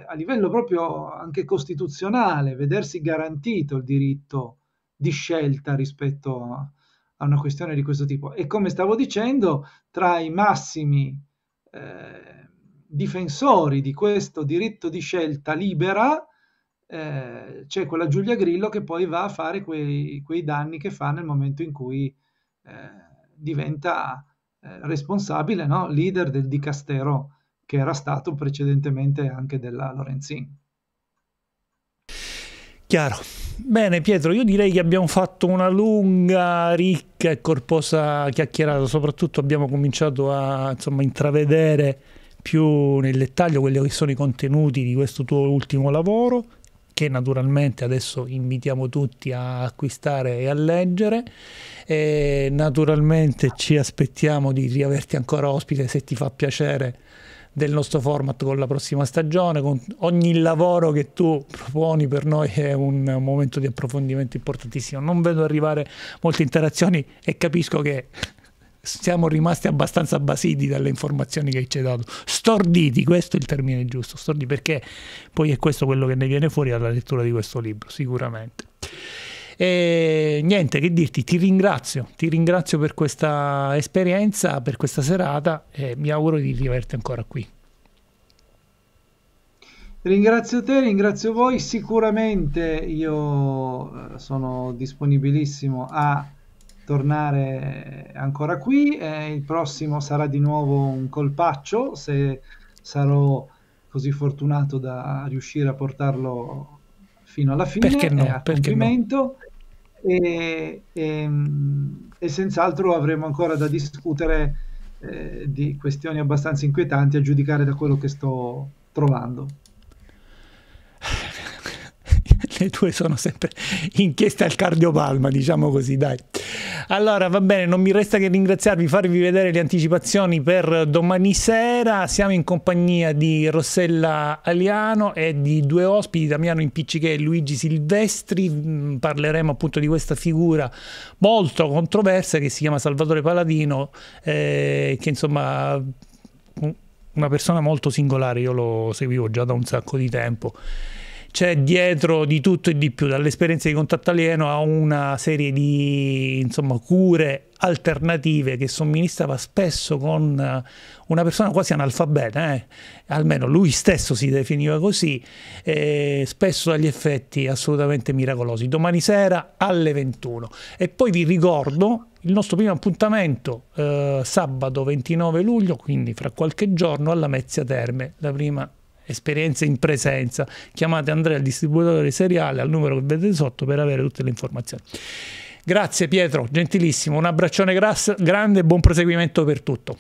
a livello proprio anche costituzionale, vedersi garantito il diritto di scelta rispetto a a una questione di questo tipo. E come stavo dicendo, tra i massimi eh, difensori di questo diritto di scelta libera eh, c'è quella Giulia Grillo che poi va a fare quei, quei danni che fa nel momento in cui eh, diventa eh, responsabile, no? leader del dicastero che era stato precedentemente anche della Lorenzini. Chiaro. Bene Pietro, io direi che abbiamo fatto una lunga, ricca e corposa chiacchierata, soprattutto abbiamo cominciato a insomma, intravedere più nel dettaglio quelli che sono i contenuti di questo tuo ultimo lavoro, che naturalmente adesso invitiamo tutti a acquistare e a leggere. E naturalmente ci aspettiamo di riaverti ancora ospite se ti fa piacere del nostro format con la prossima stagione, con ogni lavoro che tu proponi per noi è un momento di approfondimento importantissimo. Non vedo arrivare molte interazioni e capisco che siamo rimasti abbastanza basiti dalle informazioni che ci hai dato. Storditi, questo è il termine giusto, storditi perché poi è questo quello che ne viene fuori dalla lettura di questo libro, sicuramente. E niente, che dirti, ti ringrazio, ti ringrazio per questa esperienza, per questa serata e mi auguro di divertirti ancora qui. Ringrazio te, ringrazio voi, sicuramente io eh, sono disponibilissimo a tornare ancora qui, eh, il prossimo sarà di nuovo un colpaccio se sarò così fortunato da riuscire a portarlo fino alla fine. Perché no? Eh, a perché no? e, e, ehm, e senz'altro avremo ancora da discutere eh, di questioni abbastanza inquietanti a giudicare da quello che sto trovando le tue sono sempre inchieste al cardiopalma, diciamo così, dai. Allora, va bene, non mi resta che ringraziarvi, farvi vedere le anticipazioni per domani sera. Siamo in compagnia di Rossella Aliano e di due ospiti, Damiano Impiccichè e Luigi Silvestri. Mm, parleremo appunto di questa figura molto controversa che si chiama Salvatore Paladino, eh, che insomma una persona molto singolare, io lo seguivo già da un sacco di tempo c'è dietro di tutto e di più, dall'esperienza di contatto alieno a una serie di insomma, cure alternative che somministrava spesso con eh, una persona quasi analfabeta, eh? almeno lui stesso si definiva così, eh, spesso dagli effetti assolutamente miracolosi. Domani sera alle 21. E poi vi ricordo il nostro primo appuntamento eh, sabato 29 luglio, quindi fra qualche giorno, alla Mezzia Terme, la prima esperienze in presenza, chiamate Andrea il distributore seriale al numero che vedete sotto per avere tutte le informazioni. Grazie Pietro, gentilissimo, un abbraccione grande e buon proseguimento per tutto.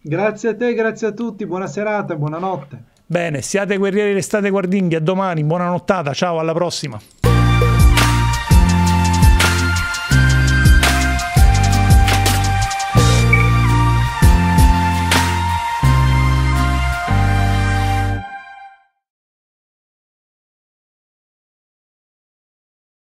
Grazie a te, grazie a tutti, buona serata, buonanotte. Bene, siate guerrieri, restate guardinghi, a domani, buona nottata, ciao, alla prossima.